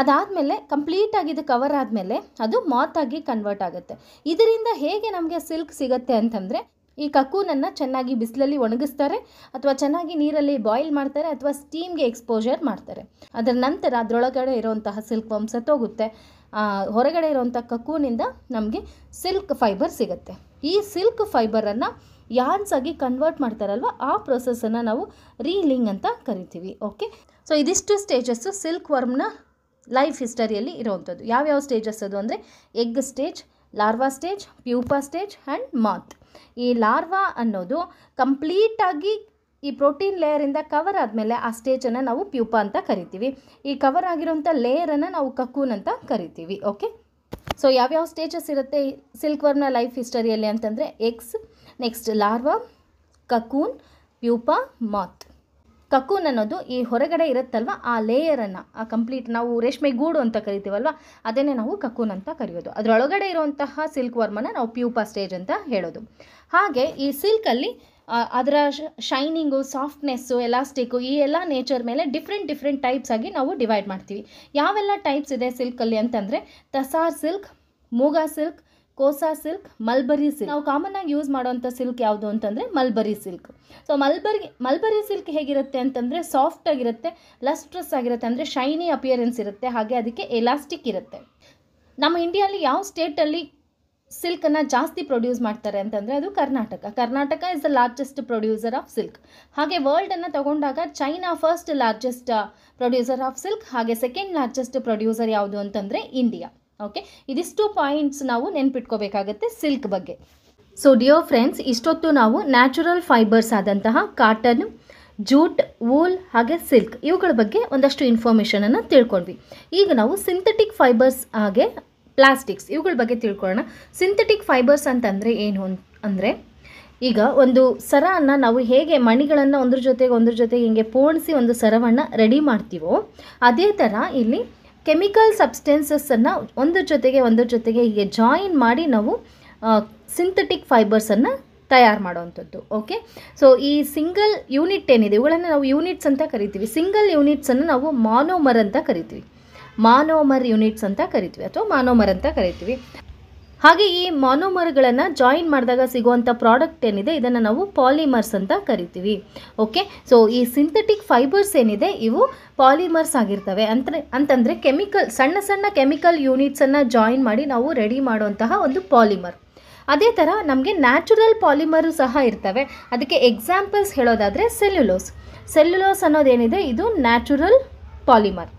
ಅದಾದಮೇಲೆ ಕಂಪ್ಲೀಟಾಗಿ ಇದು ಕವರ್ ಆದಮೇಲೆ ಅದು ಮಾತಾಗಿ ಕನ್ವರ್ಟ್ ಆಗುತ್ತೆ ಇದರಿಂದ ಹೇಗೆ ನಮಗೆ ಸಿಲ್ಕ್ ಸಿಗುತ್ತೆ ಅಂತಂದರೆ ಈ ಕಕೂನನ್ನು ಚೆನ್ನಾಗಿ ಬಿಸಿಲಲ್ಲಿ ಒಣಗಿಸ್ತಾರೆ ಅಥವಾ ಚೆನ್ನಾಗಿ ನೀರಲ್ಲಿ ಬಾಯ್ಲ್ ಮಾಡ್ತಾರೆ ಅಥವಾ ಸ್ಟೀಮ್ಗೆ ಎಕ್ಸ್ಪೋಜರ್ ಮಾಡ್ತಾರೆ ಅದರ ನಂತರ ಅದರೊಳಗಡೆ ಇರುವಂತಹ ಸಿಲ್ಕ್ ವಂಶ ಹೋಗುತ್ತೆ ಹೊರಗಡೆ ಇರುವಂಥ ಕಕೂನಿಂದ ನಮಗೆ ಸಿಲ್ಕ್ ಫೈಬರ್ ಸಿಗುತ್ತೆ ಈ ಸಿಲ್ಕ್ ಫೈಬರನ್ನು ಯಾನ್ಸಾಗಿ ಕನ್ವರ್ಟ್ ಮಾಡ್ತಾರಲ್ವ ಆ ಪ್ರೊಸೆಸನ್ನು ನಾವು ರೀಲಿಂಗ್ ಅಂತ ಕರಿತೀವಿ ಓಕೆ ಸೊ ಇದಿಷ್ಟು ಸ್ಟೇಜಸ್ಸು ಸಿಲ್ಕ್ ವರ್ಮ್ನ ಲೈಫ್ ಹಿಸ್ಟರಿಯಲ್ಲಿ ಇರೋವಂಥದ್ದು ಯಾವ್ಯಾವ ಸ್ಟೇಜಸ್ ಅದು ಅಂದರೆ egg stage larva stage pupa stage and moth ಈ ಲಾರ್ವಾ ಅನ್ನೋದು ಕಂಪ್ಲೀಟಾಗಿ ಈ ಪ್ರೋಟೀನ್ ಲೇಯರಿಂದ ಕವರ್ ಆದಮೇಲೆ ಆ ಸ್ಟೇಜನ್ನು ನಾವು ಪ್ಯೂಪಾ ಅಂತ ಕರಿತೀವಿ ಈ ಕವರ್ ಆಗಿರೋಂಥ ಲೇಯರನ್ನು ನಾವು ಕಕೂನ್ ಅಂತ ಕರಿತೀವಿ ಓಕೆ ಸೊ ಯಾವ್ಯಾವ ಸ್ಟೇಜಸ್ ಇರುತ್ತೆ ಸಿಲ್ಕ್ ವರ್ಮ್ನ ಲೈಫ್ ಹಿಸ್ಟರಿಯಲ್ಲಿ ಅಂತಂದರೆ eggs next larva cocoon pupa moth cocoon ಅನ್ನೋದು ಈ ಹೊರಗಡೆ ಇರುತ್ತಲ್ವ ಆ ಲೇಯರನ್ನು ಆ ಕಂಪ್ಲೀಟ್ ನಾವು ರೇಷ್ಮೆ ಗೂಡು ಅಂತ ಕರಿತೀವಲ್ವ ಅದನ್ನೇ ನಾವು ಕಕೂನ್ ಅಂತ ಕರೆಯೋದು ಅದರೊಳಗಡೆ ಇರುವಂತಹ ಸಿಲ್ಕ್ ವರ್ಮನ್ನು ನಾವು ಪ್ಯೂಪಾ ಸ್ಟೇಜ್ ಅಂತ ಹೇಳೋದು ಹಾಗೆ ಈ ಸಿಲ್ಕಲ್ಲಿ ಅದರ ಶೈನಿಂಗು ಸಾಫ್ಟ್ನೆಸ್ಸು ಎಲಾಸ್ಟಿಕ್ಕು ಈ ಎಲ್ಲ ನೇಚರ್ ಮೇಲೆ ಡಿಫ್ರೆಂಟ್ ಡಿಫ್ರೆಂಟ್ ಟೈಪ್ಸ್ ಆಗಿ ನಾವು ಡಿವೈಡ್ ಮಾಡ್ತೀವಿ ಯಾವೆಲ್ಲ ಟೈಪ್ಸ್ ಇದೆ ಸಿಲ್ಕಲ್ಲಿ ಅಂತಂದರೆ Tasar silk Muga silk Kosa silk mulberry silk ನಾವು ಕಾಮನ್ ಆಗಿ ಯೂಸ್ ಮಾಡುವಂಥ ಸಿಲ್ಕ್ ಯಾವುದು ಅಂತಂದರೆ mulberry silk so mulberry mulberry silk ಹೇಗಿರುತ್ತೆ ಅಂತಂದರೆ ಸಾಫ್ಟ್ ಆಗಿರುತ್ತೆ ಲಸ್ಟ್ರಸ್ ಆಗಿರುತ್ತೆ ಅಂದರೆ ಶೈನಿ ಅಪಿಯರೆನ್ಸ್ ಇರುತ್ತೆ ಹಾಗೆ ಅದಕ್ಕೆ ಎಲಾಸ್ಟಿಕ್ ಇರುತ್ತೆ ನಮ್ಮ ಇಂಡಿಯಲ್ಲಿ ಯಾವ ಸ್ಟೇಟಲ್ಲಿ ಸಿಲ್ಕನ್ನು ಜಾಸ್ತಿ ಪ್ರೊಡ್ಯೂಸ್ ಮಾಡ್ತಾರೆ ಅಂತಂದರೆ ಅದು Karnataka Karnataka is the largest producer of silk ಹಾಗೆ ವರ್ಲ್ಡನ್ನು ತಗೊಂಡಾಗ China first largest producer of silk ಹಾಗೆ ಸೆಕೆಂಡ್ ಲಾರ್ಜೆಸ್ಟ್ ಪ್ರೊಡ್ಯೂಸರ್ ಯಾವುದು ಅಂತಂದರೆ ಇಂಡಿಯಾ ಓಕೆ ಇದಿಷ್ಟು ಪಾಯಿಂಟ್ಸ್ ನಾವು ನೆನ್ಪಿಟ್ಕೋಬೇಕಾಗತ್ತೆ ಸಿಲ್ಕ್ ಬಗ್ಗೆ ಸೊ ಡಿಯೋ ಫ್ರೆಂಡ್ಸ್ ಇಷ್ಟೊತ್ತು ನಾವು ನ್ಯಾಚುರಲ್ ಫೈಬರ್ಸ್ ಆದಂತಹ ಕಾಟನ್ ಜೂಟ್ ವೂಲ್ ಹಾಗೆ ಸಿಲ್ಕ್ ಇವುಗಳ ಬಗ್ಗೆ ಒಂದಷ್ಟು ಇನ್ಫಾರ್ಮೇಷನನ್ನು ತಿಳ್ಕೊಂಡ್ವಿ ಈಗ ನಾವು ಸಿಂಥೆಟಿಕ್ ಫೈಬರ್ಸ್ ಹಾಗೆ ಪ್ಲಾಸ್ಟಿಕ್ಸ್ ಇವುಗಳ ಬಗ್ಗೆ ತಿಳ್ಕೊಳ್ಳೋಣ ಸಿಂಥೆಟಿಕ್ ಫೈಬರ್ಸ್ ಅಂತಂದರೆ ಏನು ಅಂದರೆ ಈಗ ಒಂದು ಸರವನ್ನು ನಾವು ಹೇಗೆ ಮಣಿಗಳನ್ನು ಒಂದ್ರ ಜೊತೆಗೆ ಒಂದ್ರ ಜೊತೆಗೆ ಹಿಂಗೆ ಪೋಣಿಸಿ ಒಂದು ಸರವನ್ನು ರೆಡಿ ಮಾಡ್ತೀವೋ ಅದೇ ಥರ ಇಲ್ಲಿ ಕೆಮಿಕಲ್ ಸಬ್ಸ್ಟೆನ್ಸಸ್ಸನ್ನು ಒಂದ್ರ ಜೊತೆಗೆ ಒಂದರ ಜೊತೆಗೆ ಹೀಗೆ ಜಾಯಿನ್ ಮಾಡಿ ನಾವು ಸಿಂಥೆಟಿಕ್ ಫೈಬರ್ಸನ್ನು ತಯಾರು ಮಾಡೋವಂಥದ್ದು ಓಕೆ ಸೊ ಈ ಸಿಂಗಲ್ ಯೂನಿಟ್ ಏನಿದೆ ಇವುಗಳನ್ನು ನಾವು ಯೂನಿಟ್ಸ್ ಅಂತ ಕರಿತೀವಿ ಸಿಂಗಲ್ ಯೂನಿಟ್ಸನ್ನು ನಾವು ಮಾನೋಮರ್ ಅಂತ ಕರಿತೀವಿ ಮಾನೋಮರ್ ಯೂನಿಟ್ಸ್ ಅಂತ ಕರಿತೀವಿ ಅಥವಾ ಮಾನೋಮರ್ ಅಂತ ಕರಿತೀವಿ ಹಾಗೆ ಈ ಮಾನೋಮರ್ಗಳನ್ನು ಜಾಯಿನ್ ಮಾಡಿದಾಗ ಸಿಗುವಂಥ ಪ್ರಾಡಕ್ಟ್ ಏನಿದೆ ಇದನ್ನು ನಾವು ಪಾಲಿಮರ್ಸ್ ಅಂತ ಕರಿತೀವಿ ಓಕೆ ಸೊ ಈ ಸಿಂಥೆಟಿಕ್ ಫೈಬರ್ಸ್ ಏನಿದೆ ಇವು ಪಾಲಿಮರ್ಸ್ ಆಗಿರ್ತವೆ ಅಂತ ಅಂತಂದರೆ ಕೆಮಿಕಲ್ ಸಣ್ಣ ಸಣ್ಣ ಕೆಮಿಕಲ್ ಯೂನಿಟ್ಸನ್ನು ಜಾಯಿನ್ ಮಾಡಿ ನಾವು ರೆಡಿ ಮಾಡುವಂತಹ ಒಂದು ಪಾಲಿಮರ್ ಅದೇ ಥರ ನಮಗೆ ನ್ಯಾಚುರಲ್ ಪಾಲಿಮರು ಸಹ ಇರ್ತವೆ ಅದಕ್ಕೆ ಎಕ್ಸಾಂಪಲ್ಸ್ ಹೇಳೋದಾದರೆ ಸೆಲ್ಯುಲೋಸ್ ಸೆಲ್ಯುಲೋಸ್ ಅನ್ನೋದೇನಿದೆ ಇದು ನ್ಯಾಚುರಲ್ ಪಾಲಿಮರ್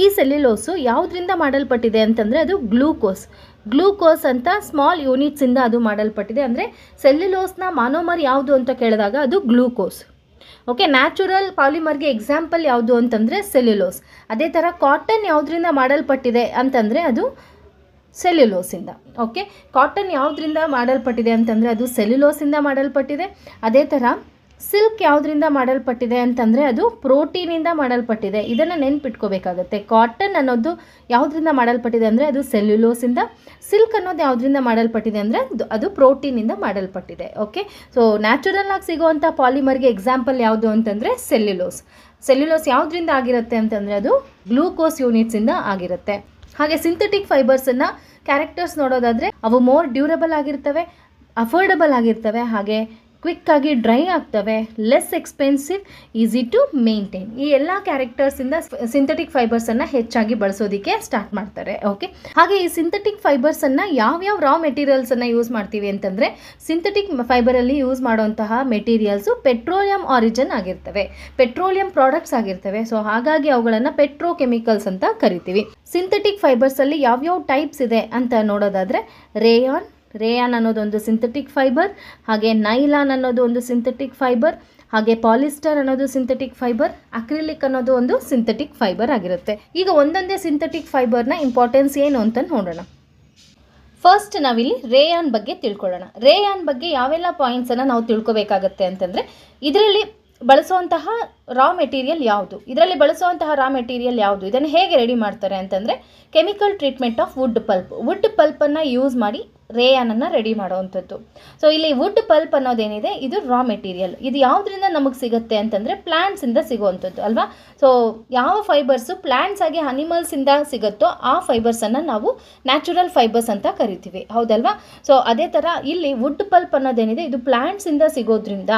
ಈ ಸೆಲ್ಯುಲೋಸು ಯಾವುದರಿಂದ ಮಾಡಲ್ಪಟ್ಟಿದೆ ಅಂತಂದರೆ ಅದು ಗ್ಲೂಕೋಸ್ ಗ್ಲೂಕೋಸ್ ಅಂತ ಸ್ಮಾಲ್ ಯೂನಿಟ್ಸಿಂದ ಅದು ಮಾಡಲ್ಪಟ್ಟಿದೆ ಅಂದರೆ ಸೆಲ್ಯುಲೋಸ್ನ ಮಾನೋಮರ್ ಯಾವುದು ಅಂತ ಕೇಳಿದಾಗ ಅದು ಗ್ಲೂಕೋಸ್ ಓಕೆ ನ್ಯಾಚುರಲ್ ಪಾಲಿಮರ್ಗೆ ಎಕ್ಸಾಂಪಲ್ ಯಾವುದು ಅಂತಂದರೆ ಸೆಲ್ಯುಲೋಸ್ ಅದೇ ಥರ ಕಾಟನ್ ಯಾವುದರಿಂದ ಮಾಡಲ್ಪಟ್ಟಿದೆ ಅಂತಂದರೆ ಅದು ಸೆಲ್ಯುಲೋಸಿಂದ ಓಕೆ ಕಾಟನ್ ಯಾವುದರಿಂದ ಮಾಡಲ್ಪಟ್ಟಿದೆ ಅಂತಂದರೆ ಅದು ಸೆಲ್ಯುಲೋಸಿಂದ ಮಾಡಲ್ಪಟ್ಟಿದೆ ಅದೇ ಥರ ಸಿಲ್ಕ್ ಯಾವುದರಿಂದ ಮಾಡಲ್ಪಟ್ಟಿದೆ ಅಂತಂದರೆ ಅದು ಪ್ರೋಟೀನಿಂದ ಮಾಡಲ್ಪಟ್ಟಿದೆ ಇದನ್ನು ನೆನ್ಪಿಟ್ಕೋಬೇಕಾಗತ್ತೆ ಕಾಟನ್ ಅನ್ನೋದು ಯಾವುದರಿಂದ ಮಾಡಲ್ಪಟ್ಟಿದೆ ಅಂದರೆ ಅದು ಸೆಲ್ಯುಲೋಸಿಂದ ಸಿಲ್ಕ್ ಅನ್ನೋದು ಯಾವುದರಿಂದ ಮಾಡಲ್ಪಟ್ಟಿದೆ ಅಂದರೆ ಅದು ಪ್ರೋಟೀನಿಂದ ಮಾಡಲ್ಪಟ್ಟಿದೆ ಓಕೆ ಸೊ ನ್ಯಾಚುರಲ್ ಆಗಿ ಸಿಗುವಂಥ ಪಾಲಿಮರ್ಗೆ ಎಕ್ಸಾಂಪಲ್ ಯಾವುದು ಅಂತಂದರೆ ಸೆಲ್ಯುಲೋಸ್ ಸೆಲ್ಯುಲೋಸ್ ಯಾವುದರಿಂದ ಆಗಿರುತ್ತೆ ಅಂತಂದರೆ ಅದು ಗ್ಲೂಕೋಸ್ ಯೂನಿಟ್ಸಿಂದ ಆಗಿರುತ್ತೆ ಹಾಗೆ ಸಿಂಥೆಟಿಕ್ ಫೈಬರ್ಸನ್ನು ಕ್ಯಾರೆಕ್ಟರ್ಸ್ ನೋಡೋದಾದರೆ ಅವು ಮೋರ್ ಡ್ಯೂರಬಲ್ ಆಗಿರ್ತವೆ ಅಫೋರ್ಡಬಲ್ ಆಗಿರ್ತವೆ ಹಾಗೆ ಕ್ವಿಕ್ಕಾಗಿ ಡ್ರೈ ಆಗ್ತವೆ less expensive easy to maintain ಈ ಎಲ್ಲ ಕ್ಯಾರೆಕ್ಟರ್ಸಿಂದ ಸಿಂಥೆಟಿಕ್ ಫೈಬರ್ಸನ್ನು ಹೆಚ್ಚಾಗಿ ಬಳಸೋದಕ್ಕೆ ಸ್ಟಾರ್ಟ್ ಮಾಡ್ತಾರೆ ಓಕೆ ಹಾಗೆ ಈ ಸಿಂಥೆಟಿಕ್ ಫೈಬರ್ಸನ್ನು ಯಾವ್ಯಾವ ರಾ ಮೆಟೀರಿಯಲ್ಸನ್ನು ಯೂಸ್ ಮಾಡ್ತೀವಿ ಅಂತಂದರೆ ಸಿಂಥೆಟಿಕ್ ಫೈಬರಲ್ಲಿ ಯೂಸ್ ಮಾಡುವಂತಹ ಮೆಟೀರಿಯಲ್ಸು ಪೆಟ್ರೋಲಿಯಂ ಆರಿಜನ್ ಆಗಿರ್ತವೆ ಪೆಟ್ರೋಲಿಯಂ ಪ್ರಾಡಕ್ಟ್ಸ್ ಆಗಿರ್ತವೆ ಸೊ ಹಾಗಾಗಿ ಅವುಗಳನ್ನು ಪೆಟ್ರೋಕೆಮಿಕಲ್ಸ್ ಅಂತ ಕರಿತೀವಿ ಸಿಂಥೆಟಿಕ್ ಫೈಬರ್ಸಲ್ಲಿ ಯಾವ್ಯಾವ ಟೈಪ್ಸ್ ಇದೆ ಅಂತ ನೋಡೋದಾದರೆ ರೇಯಾನ್ ರೇಯಾನ್ ಅನ್ನೋದು ಒಂದು ಸಿಂಥೆಟಿಕ್ ಫೈಬರ್ ಹಾಗೆ ನೈಲಾನ್ ಅನ್ನೋದು ಒಂದು ಸಿಂಥೆಟಿಕ್ ಫೈಬರ್ ಹಾಗೆ ಪಾಲಿಸ್ಟರ್ ಅನ್ನೋದು ಸಿಂಥೆಟಿಕ್ ಫೈಬರ್ ಅಕ್ರಿಲಿಕ್ ಅನ್ನೋದು ಒಂದು ಸಿಂಥೆಟಿಕ್ ಫೈಬರ್ ಆಗಿರುತ್ತೆ ಈಗ ಒಂದೊಂದೇ ಸಿಂಥೆಟಿಕ್ ಫೈಬರ್ನ ಇಂಪಾರ್ಟೆನ್ಸ್ ಏನು ಅಂತ ನೋಡೋಣ ಫಸ್ಟ್ ನಾವಿಲ್ಲಿ ರೇಯಾನ್ ಬಗ್ಗೆ ತಿಳ್ಕೊಳ್ಳೋಣ ರೇಯಾನ್ ಬಗ್ಗೆ ಯಾವೆಲ್ಲ ಪಾಯಿಂಟ್ಸನ್ನು ನಾವು ತಿಳ್ಕೋಬೇಕಾಗತ್ತೆ ಅಂತಂದರೆ ಇದರಲ್ಲಿ ಬಳಸುವಂತಹ ರಾ ಮೆಟೀರಿಯಲ್ ಯಾವುದು ಇದರಲ್ಲಿ ಬಳಸುವಂತಹ ರಾ ಮೆಟೀರಿಯಲ್ ಯಾವುದು ಇದನ್ನು ಹೇಗೆ ರೆಡಿ ಮಾಡ್ತಾರೆ ಅಂತಂದರೆ chemical treatment of wood pulp wood ಪಲ್ಪನ್ನು ಯೂಸ್ ಮಾಡಿ ರೇಯಾನನ್ನು ರೆಡಿ ಮಾಡೋವಂಥದ್ದು ಸೊ ಇಲ್ಲಿ ವುಡ್ ಪಲ್ಪ್ ಅನ್ನೋದೇನಿದೆ ಇದು ರಾ ಮೆಟೀರಿಯಲ್ ಇದು ಯಾವುದರಿಂದ ನಮಗೆ ಸಿಗುತ್ತೆ ಅಂತಂದರೆ ಪ್ಲ್ಯಾಂಟ್ಸಿಂದ ಸಿಗೋವಂಥದ್ದು ಅಲ್ವಾ ಸೊ ಯಾವ ಫೈಬರ್ಸು ಪ್ಲ್ಯಾಂಟ್ಸ್ ಆಗಿ ಅನಿಮಲ್ಸಿಂದ ಸಿಗುತ್ತೋ ಆ ಫೈಬರ್ಸನ್ನು ನಾವು ನ್ಯಾಚುರಲ್ ಫೈಬರ್ಸ್ ಅಂತ ಕರಿತೀವಿ ಹೌದಲ್ವಾ ಸೊ ಅದೇ ಥರ ಇಲ್ಲಿ ವುಡ್ ಪಲ್ಪ್ ಅನ್ನೋದೇನಿದೆ ಇದು ಪ್ಲ್ಯಾಂಟ್ಸಿಂದ ಸಿಗೋದ್ರಿಂದ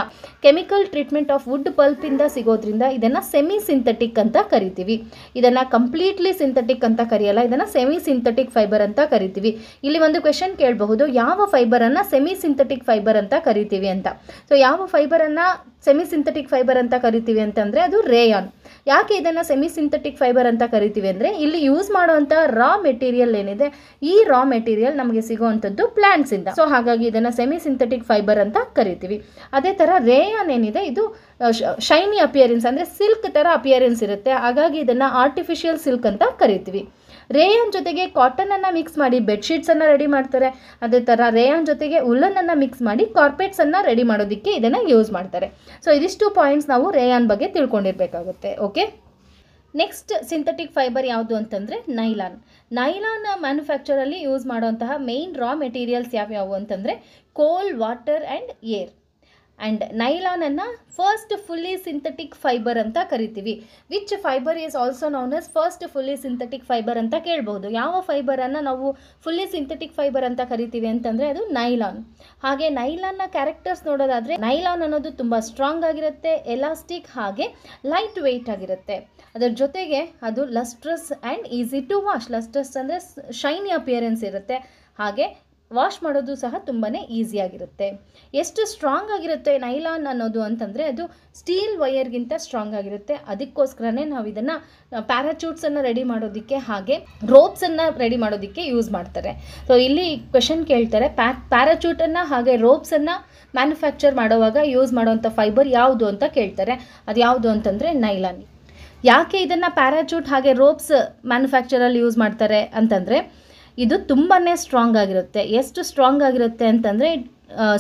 ಕೆಮಿಕಲ್ ಟ್ರೀಟ್ಮೆಂಟ್ ಆಫ್ ವುಡ್ ಇಂದ ಸಿಗೋದ್ರಿಂದ ಇದನ್ನು ಸೆಮಿ ಸಿಂಥೆಟಿಕ್ ಅಂತ ಕರಿತೀವಿ ಇದನ್ನು ಕಂಪ್ಲೀಟ್ಲಿ ಸಿಂಥೆಟಿಕ್ ಅಂತ ಕರೆಯಲ್ಲ ಇದನ್ನು ಸೆಮಿ ಸಿಂಥೆಟಿಕ್ ಫೈಬರ್ ಅಂತ ಕರಿತೀವಿ ಇಲ್ಲಿ ಒಂದು ಕ್ವೆಶನ್ ಕೇಳಿ ಹೇಳ್ಬಹುದು ಯಾವ ಫೈಬರನ್ನು ಸೆಮಿ ಸಿಂಥೆಟಿಕ್ ಫೈಬರ್ ಅಂತ ಕರಿತೀವಿ ಅಂತ ಸೊ ಯಾವ ಫೈಬರನ್ನು ಸೆಮಿ ಸಿಂಥೆಟಿಕ್ ಫೈಬರ್ ಅಂತ ಕರಿತೀವಿ ಅಂತಂದರೆ ಅದು ರೇಯಾನ್ ಯಾಕೆ ಇದನ್ನು ಸೆಮಿ ಸಿಂಥೆಟಿಕ್ ಫೈಬರ್ ಅಂತ ಕರಿತೀವಿ ಅಂದರೆ ಇಲ್ಲಿ ಯೂಸ್ ಮಾಡುವಂಥ ರಾ ಮೆಟೀರಿಯಲ್ ಏನಿದೆ ಈ ರಾ ಮೆಟೀರಿಯಲ್ ನಮಗೆ ಸಿಗುವಂಥದ್ದು ಇಂದ ಸೊ ಹಾಗಾಗಿ ಇದನ್ನು ಸೆಮಿ ಸಿಂಥೆಟಿಕ್ ಫೈಬರ್ ಅಂತ ಕರಿತೀವಿ ಅದೇ ಥರ ರೇಯಾನ್ ಏನಿದೆ ಇದು ಶೈನಿ ಅಪಿಯರೆನ್ಸ್ ಅಂದರೆ ಸಿಲ್ಕ್ ಥರ ಅಪಿಯರೆನ್ಸ್ ಇರುತ್ತೆ ಹಾಗಾಗಿ ಇದನ್ನು ಆರ್ಟಿಫಿಷಿಯಲ್ ಸಿಲ್ಕ್ ಅಂತ ಕರಿತೀವಿ ರೇಯನ್ ಜೊತೆಗೆ ಕಾಟನನ್ನು ಮಿಕ್ಸ್ ಮಾಡಿ ಬೆಡ್ಶೀಟ್ಸನ್ನು ರೆಡಿ ಮಾಡ್ತಾರೆ ಅದೇ ಥರ ರೇಯನ್ ಜೊತೆಗೆ ಉಲ್ಲನನ್ನು ಮಿಕ್ಸ್ ಮಾಡಿ ಕಾರ್ಪೆಟ್ಸನ್ನು ರೆಡಿ ಮಾಡೋದಕ್ಕೆ ಇದನ್ನು ಯೂಸ್ ಮಾಡ್ತಾರೆ ಸೊ ಇದಿಷ್ಟು ಪಾಯಿಂಟ್ಸ್ ನಾವು ರೇಯಾನ್ ಬಗ್ಗೆ ತಿಳ್ಕೊಂಡಿರಬೇಕಾಗುತ್ತೆ ಓಕೆ ನೆಕ್ಸ್ಟ್ ಸಿಂಥೆಟಿಕ್ ಫೈಬರ್ ಯಾವುದು ಅಂತಂದರೆ ನೈಲಾನ್ ನೈಲಾನ್ ಮ್ಯಾನುಫ್ಯಾಕ್ಚರಲ್ಲಿ ಯೂಸ್ ಮಾಡುವಂತಹ ಮೇಯ್ನ್ ರಾ ಮೆಟೀರಿಯಲ್ಸ್ ಯಾವ್ಯಾವು ಅಂತಂದರೆ coal water and air and ನೈಲಾನನ್ನು ಫಸ್ಟ್ ಫುಲ್ಲಿ ಸಿಂಥೆಟಿಕ್ ಫೈಬರ್ ಅಂತ ಕರಿತೀವಿ which fibre is also known as first fully synthetic fibre ಅಂತ ಕೇಳ್ಬೋದು ಯಾವ ಫೈಬರನ್ನು ನಾವು ಫುಲ್ಲಿ ಸಿಂಥೆಟಿಕ್ ಫೈಬರ್ ಅಂತ ಕರಿತೀವಿ ಅಂತಂದರೆ ಅದು ನೈಲಾನ್ ಹಾಗೆ ನೈಲಾನ್ನ ಕ್ಯಾರೆಕ್ಟರ್ಸ್ ನೋಡೋದಾದರೆ ನೈಲಾನ್ ಅನ್ನೋದು ತುಂಬ ಸ್ಟ್ರಾಂಗ್ ಆಗಿರುತ್ತೆ ಎಲಾಸ್ಟಿಕ್ ಹಾಗೆ ಲೈಟ್ ವೆಯ್ಟ್ ಆಗಿರುತ್ತೆ ಅದರ ಜೊತೆಗೆ ಅದು lustrous and easy to wash lustrous ಅಂದರೆ ಶೈನಿ ಅಪಿಯರೆನ್ಸ್ ಇರುತ್ತೆ ಹಾಗೆ ವಾಶ್ ಮಾಡೋದು ಸಹ ತುಂಬಾ ಈಸಿಯಾಗಿರುತ್ತೆ ಎಷ್ಟು ಸ್ಟ್ರಾಂಗ್ ಆಗಿರುತ್ತೆ ನೈಲಾನ್ ಅನ್ನೋದು ಅಂತಂದರೆ ಅದು ಸ್ಟೀಲ್ ವಯರ್ಗಿಂತ ಸ್ಟ್ರಾಂಗ್ ಆಗಿರುತ್ತೆ ಅದಕ್ಕೋಸ್ಕರನೇ ನಾವು ಇದನ್ನು ಪ್ಯಾರಾಚೂಟ್ಸನ್ನು ರೆಡಿ ಮಾಡೋದಕ್ಕೆ ಹಾಗೆ ರೋಪ್ಸನ್ನು ರೆಡಿ ಮಾಡೋದಕ್ಕೆ ಯೂಸ್ ಮಾಡ್ತಾರೆ ಸೊ ಇಲ್ಲಿ ಕ್ವೆಶನ್ ಕೇಳ್ತಾರೆ ಪ್ಯಾ ಪ್ಯಾರಾಚೂಟನ್ನು ಹಾಗೆ ರೋಪ್ಸನ್ನು ಮ್ಯಾನುಫ್ಯಾಕ್ಚರ್ ಮಾಡೋವಾಗ ಯೂಸ್ ಮಾಡೋವಂಥ ಫೈಬರ್ ಯಾವುದು ಅಂತ ಕೇಳ್ತಾರೆ ಅದು ಯಾವುದು ಅಂತಂದರೆ ನೈಲಾನ್ ಯಾಕೆ ಇದನ್ನು ಪ್ಯಾರಾಚೂಟ್ ಹಾಗೆ ರೋಪ್ಸ್ ಮ್ಯಾನುಫ್ಯಾಕ್ಚರಲ್ಲಿ ಯೂಸ್ ಮಾಡ್ತಾರೆ ಅಂತಂದರೆ ಇದು ತುಂಬಾ ಸ್ಟ್ರಾಂಗ್ ಆಗಿರುತ್ತೆ ಎಷ್ಟು ಸ್ಟ್ರಾಂಗ್ ಆಗಿರುತ್ತೆ ಅಂತಂದರೆ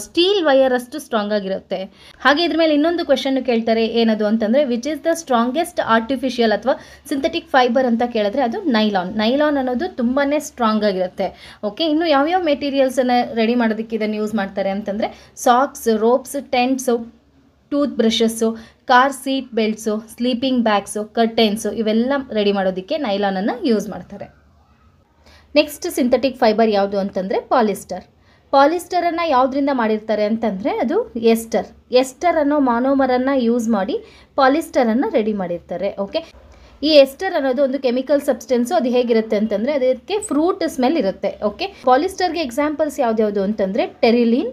ಸ್ಟೀಲ್ ವಯರ್ ಅಷ್ಟು ಸ್ಟ್ರಾಂಗ್ ಆಗಿರುತ್ತೆ ಹಾಗೆ ಇದ್ರ ಮೇಲೆ ಇನ್ನೊಂದು ಕ್ವೆಶನ್ ಕೇಳ್ತಾರೆ ಏನದು ಅಂತಂದರೆ which is the strongest artificial ಅಥವಾ ಸಿಂಥೆಟಿಕ್ ಫೈಬರ್ ಅಂತ ಕೇಳಿದ್ರೆ ಅದು ನೈಲಾನ್ ನೈಲಾನ್ ಅನ್ನೋದು ತುಂಬಾ ಸ್ಟ್ರಾಂಗ್ ಆಗಿರುತ್ತೆ ಓಕೆ ಇನ್ನು ಯಾವ್ಯಾವ ಮೆಟೀರಿಯಲ್ಸನ್ನು ರೆಡಿ ಮಾಡೋದಕ್ಕೆ ಇದನ್ನು ಯೂಸ್ ಮಾಡ್ತಾರೆ ಅಂತಂದರೆ socks ropes tents toothbrushes car seat belts sleeping bags curtains ಇವೆಲ್ಲ ರೆಡಿ ಮಾಡೋದಕ್ಕೆ ನೈಲಾನನ್ನು ಯೂಸ್ ಮಾಡ್ತಾರೆ ನೆಕ್ಸ್ಟ್ ಸಿಂಥೆಟಿಕ್ ಫೈಬರ್ ಯಾವುದು ಅಂತಂದರೆ ಪಾಲಿಸ್ಟರ್ ಪಾಲಿಸ್ಟರನ್ನು ಯಾವುದರಿಂದ ಮಾಡಿರ್ತಾರೆ ಅಂತಂದರೆ ಅದು ಎಸ್ಟರ್ ಎಸ್ಟರ್ ಅನ್ನೋ ಮಾನೋಮರನ್ನು ಯೂಸ್ ಮಾಡಿ ಪಾಲಿಸ್ಟರನ್ನು ರೆಡಿ ಮಾಡಿರ್ತಾರೆ ಓಕೆ ಈ ಎಸ್ಟರ್ ಅನ್ನೋದು ಒಂದು ಕೆಮಿಕಲ್ ಸಬ್ಸ್ಟೆನ್ಸು ಅದು ಹೇಗಿರುತ್ತೆ ಅಂತಂದರೆ ಅದಕ್ಕೆ ಫ್ರೂಟ್ ಸ್ಮೆಲ್ ಇರುತ್ತೆ ಓಕೆ ಪಾಲಿಸ್ಟರ್ಗೆ ಎಕ್ಸಾಂಪಲ್ಸ್ ಯಾವುದ್ಯಾವುದು ಅಂತಂದರೆ terylene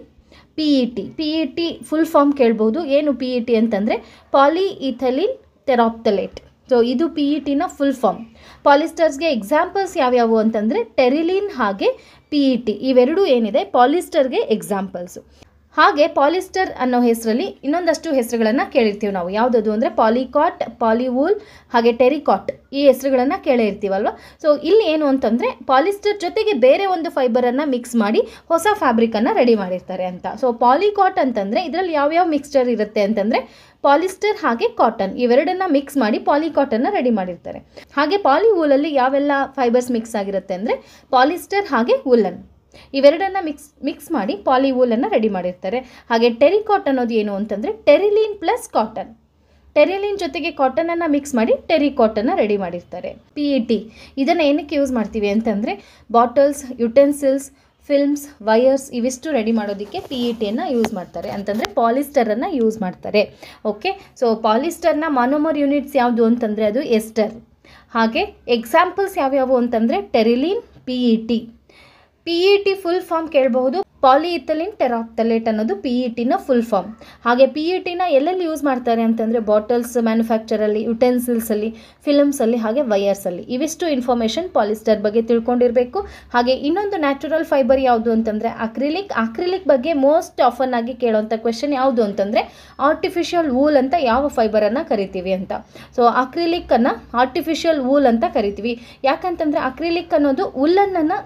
P E T P E T full form ಕೇಳ್ಬೋದು ಏನು ಪಿ ಇ ಟಿ ಅಂತಂದರೆ ಪಾಲಿಇಥಲಿನ್ ಥೆರಾಪ್ತಲೇಟ್ ಸೊ ಇದು ಪಿ ಇ ಟಿನ ಫುಲ್ ಫಾರ್ಮ್ ಪಾಲಿಸ್ಟರ್ಸ್ಗೆ ಎಕ್ಸಾಂಪಲ್ಸ್ ಯಾವ್ಯಾವು ಅಂತಂದರೆ ಟೆರಿಲಿನ್ ಹಾಗೆ ಪಿ ಇ ಟಿ ಇವೆರಡೂ ಏನಿದೆ ಪಾಲಿಸ್ಟರ್ಗೆ ಎಕ್ಸಾಂಪಲ್ಸು ಹಾಗೆ ಪಾಲಿಸ್ಟರ್ ಅನ್ನೋ ಹೆಸರಲ್ಲಿ ಇನ್ನೊಂದಷ್ಟು ಹೆಸರುಗಳನ್ನು ಕೇಳಿರ್ತೀವಿ ನಾವು ಯಾವುದದು ಅಂದರೆ ಪಾಲಿಕಾಟ್ ಪಾಲಿವೂಲ್ ಹಾಗೆ ಟೆರಿಕಾಟ್ ಈ ಹೆಸರುಗಳನ್ನು ಕೇಳಿರ್ತೀವಲ್ವ ಸೊ ಇಲ್ಲಿ ಏನು ಅಂತಂದರೆ ಪಾಲಿಸ್ಟರ್ ಜೊತೆಗೆ ಬೇರೆ ಒಂದು ಫೈಬರನ್ನು ಮಿಕ್ಸ್ ಮಾಡಿ ಹೊಸ ಫ್ಯಾಬ್ರಿಕನ್ನು ರೆಡಿ ಮಾಡಿರ್ತಾರೆ ಅಂತ ಸೊ ಪಾಲಿಕಾಟ್ ಅಂತಂದರೆ ಇದರಲ್ಲಿ ಯಾವ್ಯಾವ ಮಿಕ್ಸ್ಚರ್ ಇರುತ್ತೆ ಅಂತಂದರೆ ಪಾಲಿಸ್ಟರ್ ಹಾಗೆ ಕಾಟನ್ ಇವೆರಡನ್ನ ಮಿಕ್ಸ್ ಮಾಡಿ ಪಾಲಿ ರೆಡಿ ಮಾಡಿರ್ತಾರೆ ಹಾಗೆ ಪಾಲಿ ಅಲ್ಲಿ ಯಾವೆಲ್ಲ ಫೈಬರ್ಸ್ ಮಿಕ್ಸ್ ಆಗಿರುತ್ತೆ ಅಂದರೆ ಪಾಲಿಸ್ಟರ್ ಹಾಗೆ ಉಲ್ಲನ್ ಇವೆರಡನ್ನ ಮಿಕ್ಸ್ ಮಿಕ್ಸ್ ಮಾಡಿ ಪಾಲಿ ರೆಡಿ ಮಾಡಿರ್ತಾರೆ ಹಾಗೆ ಟೆರಿಕಾಟನ್ ಅನ್ನೋದು ಏನು ಅಂತಂದರೆ ಟೆರಿಲೀನ್ ಪ್ಲಸ್ ಕಾಟನ್ ಟೆರಿಲಿನ್ ಜೊತೆಗೆ ಕಾಟನನ್ನು ಮಿಕ್ಸ್ ಮಾಡಿ ಟೆರಿ ರೆಡಿ ಮಾಡಿರ್ತಾರೆ ಪಿ ಇ e ಟಿ ಇದನ್ನು ಏನಕ್ಕೆ ಯೂಸ್ ಮಾಡ್ತೀವಿ ಅಂತಂದರೆ ಬಾಟಲ್ಸ್ ಯುಟೆನ್ಸಿಲ್ಸ್ ಫಿಲ್ಮ್ಸ್ ವೈಯರ್ಸ್ ಇವಿಷ್ಟು ರೆಡಿ ಮಾಡೋದಕ್ಕೆ ಪಿ ಇ e ಟಿಯನ್ನು ಯೂಸ್ ಮಾಡ್ತಾರೆ ಅಂತಂದರೆ ಪಾಲಿಸ್ಟರನ್ನು ಯೂಸ್ ಮಾಡ್ತಾರೆ ಓಕೆ ಸೊ ಪಾಲಿಸ್ಟರ್ನ ಮನೋಮರ್ ಯೂನಿಟ್ಸ್ ಯಾವುದು ಅಂತಂದರೆ ಅದು ಎಸ್ಟರ್ ಹಾಗೆ ಎಕ್ಸಾಂಪಲ್ಸ್ ಯಾವ್ಯಾವು ಅಂತಂದರೆ terylene P E T P E T full form ಕೇಳಬಹುದು ಪಾಲಿಇಥಲಿನ್ ಟೆರಾಕ್ಟಲೇಟ್ ಅನ್ನೋದು ಪಿ ಇ ಟಿನ ಫುಲ್ ಫಾರ್ಮ್ ಹಾಗೆ ಪಿ ಇ ಟಿನ ಎಲ್ಲೆಲ್ಲಿ ಯೂಸ್ ಮಾಡ್ತಾರೆ ಅಂತಂದರೆ ಬಾಟಲ್ಸ್ ಮ್ಯಾನುಫ್ಯಾಕ್ಚರಲ್ಲಿ ಯುಟೆನ್ಸಿಲ್ಸಲ್ಲಿ ಫಿಲಮ್ಸಲ್ಲಿ ಹಾಗೆ ವಯರ್ಸಲ್ಲಿ ಇವಿಷ್ಟು ಇನ್ಫಾರ್ಮೇಷನ್ ಪಾಲಿಸ್ಟರ್ ಬಗ್ಗೆ ತಿಳ್ಕೊಂಡಿರಬೇಕು ಹಾಗೆ ಇನ್ನೊಂದು ನ್ಯಾಚುರಲ್ ಫೈಬರ್ ಯಾವುದು ಅಂತಂದರೆ ಅಕ್ರಿಲಿಕ್ ಅಕ್ರಿಲಿಕ್ ಬಗ್ಗೆ ಮೋಸ್ಟ್ ಆಫನ್ ಆಗಿ ಕೇಳೋವಂಥ ಕ್ವೆಶನ್ ಯಾವುದು ಅಂತಂದರೆ ಆರ್ಟಿಫಿಷಿಯಲ್ ವೂಲ್ ಅಂತ ಯಾವ ಫೈಬರನ್ನು ಕರಿತೀವಿ ಅಂತ ಸೊ ಅಕ್ರಿಲಿಕ್ಕನ್ನು ಆರ್ಟಿಫಿಷಿಯಲ್ ವೂಲ್ ಅಂತ ಕರಿತೀವಿ ಯಾಕಂತಂದರೆ ಅಕ್ರಿಲಿಕ್ ಅನ್ನೋದು ಉಲ್ಲನ್ನು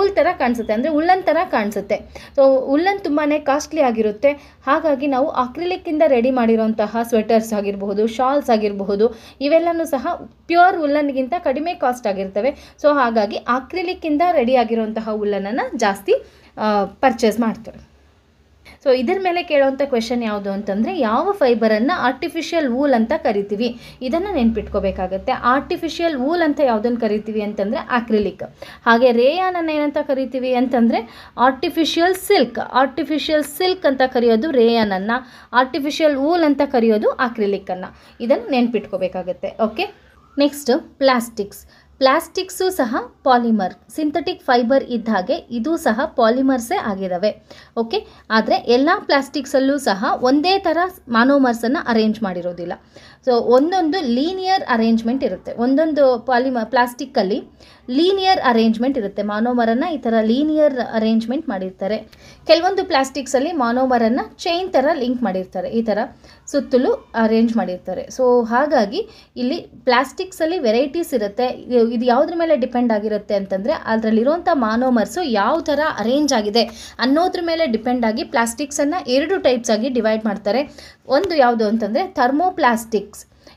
ಉಲ್ ಥರ ಕಾಣಿಸುತ್ತೆ ಅಂದರೆ ಉಲ್ಲನ್ ಥರ ಕಾಣಿಸುತ್ತೆ ಸೊ ಉಲ್ಲನ್ ತುಂಬಾ ಕಾಸ್ಟ್ಲಿ ಆಗಿರುತ್ತೆ ಹಾಗಾಗಿ ನಾವು ಅಕ್ರಿಲಿಕ್ಕಿಂದ ರೆಡಿ ಮಾಡಿರೋಂತಹ ಸ್ವೆಟರ್ಸ್ ಆಗಿರಬಹುದು ಶಾಲ್ಸ್ ಆಗಿರಬಹುದು ಇವೆಲ್ಲವೂ ಸಹ ಪ್ಯೂರ್ ಉಲ್ಲನ್ಗಿಂತ ಕಡಿಮೆ ಕಾಸ್ಟ್ ಆಗಿರ್ತವೆ ಸೊ ಹಾಗಾಗಿ ಅಕ್ರಿಲಿಕ್ಕಿಂದ ರೆಡಿ ಆಗಿರುವಂತಹ ಉಲ್ಲನನ್ನು ಜಾಸ್ತಿ ಪರ್ಚೇಸ್ ಮಾಡ್ತೇವೆ ಸೊ ಇದರ ಮೇಲೆ ಕೇಳುವಂಥ ಕ್ವೆಶನ್ ಯಾವುದು ಅಂತಂದರೆ ಯಾವ ಫೈಬರನ್ನು ಆರ್ಟಿಫಿಷಿಯಲ್ ವೂಲ್ ಅಂತ ಕರಿತೀವಿ ಇದನ್ನು ನೆನ್ಪಿಟ್ಕೋಬೇಕಾಗತ್ತೆ ಆರ್ಟಿಫಿಷಿಯಲ್ ವೂಲ್ ಅಂತ ಯಾವುದನ್ನು ಕರಿತೀವಿ ಅಂತಂದರೆ ಆಕ್ರಿಲಿಕ್ ಹಾಗೆ ರೇಯಾನನ್ನು ಏನಂತ ಕರಿತೀವಿ ಅಂತಂದರೆ ಆರ್ಟಿಫಿಷಿಯಲ್ ಸಿಲ್ಕ್ ಆರ್ಟಿಫಿಷಿಯಲ್ ಸಿಲ್ಕ್ ಅಂತ ಕರೆಯೋದು ರೇಯಾನನ್ನು ಆರ್ಟಿಫಿಷಿಯಲ್ ವೂಲ್ ಅಂತ ಕರೆಯೋದು ಆಕ್ರಿಲಿಕ್ಕನ್ನು ಇದನ್ನು ನೆನ್ಪಿಟ್ಕೋಬೇಕಾಗತ್ತೆ ಓಕೆ ನೆಕ್ಸ್ಟ್ ಪ್ಲಾಸ್ಟಿಕ್ಸ್ ಪ್ಲಾಸ್ಟಿಕ್ಸು ಸಹ ಪಾಲಿಮರ್ ಸಿಂಥೆಟಿಕ್ ಫೈಬರ್ ಇದ್ದ ಹಾಗೆ ಇದು ಸಹ ಪಾಲಿಮರ್ಸೇ ಆಗಿದ್ದಾವೆ ಓಕೆ ಆದರೆ ಎಲ್ಲ ಪ್ಲಾಸ್ಟಿಕ್ಸಲ್ಲೂ ಸಹ ಒಂದೇ ಥರ ಮಾನೋಮರ್ಸನ್ನು ಅರೇಂಜ್ ಮಾಡಿರೋದಿಲ್ಲ ಸೊ ಒಂದೊಂದು ಲೀನಿಯರ್ ಅರೇಂಜ್ಮೆಂಟ್ ಇರುತ್ತೆ ಒಂದೊಂದು ಪಾಲಿಮ ಪ್ಲಾಸ್ಟಿಕ್ಕಲ್ಲಿ ಲೀನಿಯರ್ ಅರೇಂಜ್ಮೆಂಟ್ ಇರುತ್ತೆ ಮಾನೋಮರನ್ನು ಈ ಥರ ಲೀನಿಯರ್ ಅರೇಂಜ್ಮೆಂಟ್ ಮಾಡಿರ್ತಾರೆ ಕೆಲವೊಂದು ಪ್ಲಾಸ್ಟಿಕ್ಸಲ್ಲಿ ಮಾನೋಮರನ್ನು ಚೈನ್ ಥರ ಲಿಂಕ್ ಮಾಡಿರ್ತಾರೆ ಈ ಥರ ಸುತ್ತಲೂ ಅರೇಂಜ್ ಮಾಡಿರ್ತಾರೆ ಸೊ ಹಾಗಾಗಿ ಇಲ್ಲಿ ಪ್ಲಾಸ್ಟಿಕ್ಸಲ್ಲಿ ವೆರೈಟೀಸ್ ಇರುತ್ತೆ ಇದು ಯಾವುದ್ರ ಮೇಲೆ ಡಿಪೆಂಡ್ ಆಗಿರುತ್ತೆ ಅಂತಂದರೆ ಅದರಲ್ಲಿರುವಂಥ ಮಾನೋಮರ್ಸು ಯಾವ ಥರ ಅರೇಂಜ್ ಆಗಿದೆ ಅನ್ನೋದ್ರ ಮೇಲೆ ಡಿಪೆಂಡ್ ಆಗಿ ಪ್ಲಾಸ್ಟಿಕ್ಸನ್ನು ಎರಡು ಟೈಪ್ಸ್ ಆಗಿ ಡಿವೈಡ್ ಮಾಡ್ತಾರೆ ಒಂದು ಯಾವುದು ಅಂತಂದರೆ ಥರ್ಮೋಪ್ಲಾಸ್ಟಿಕ್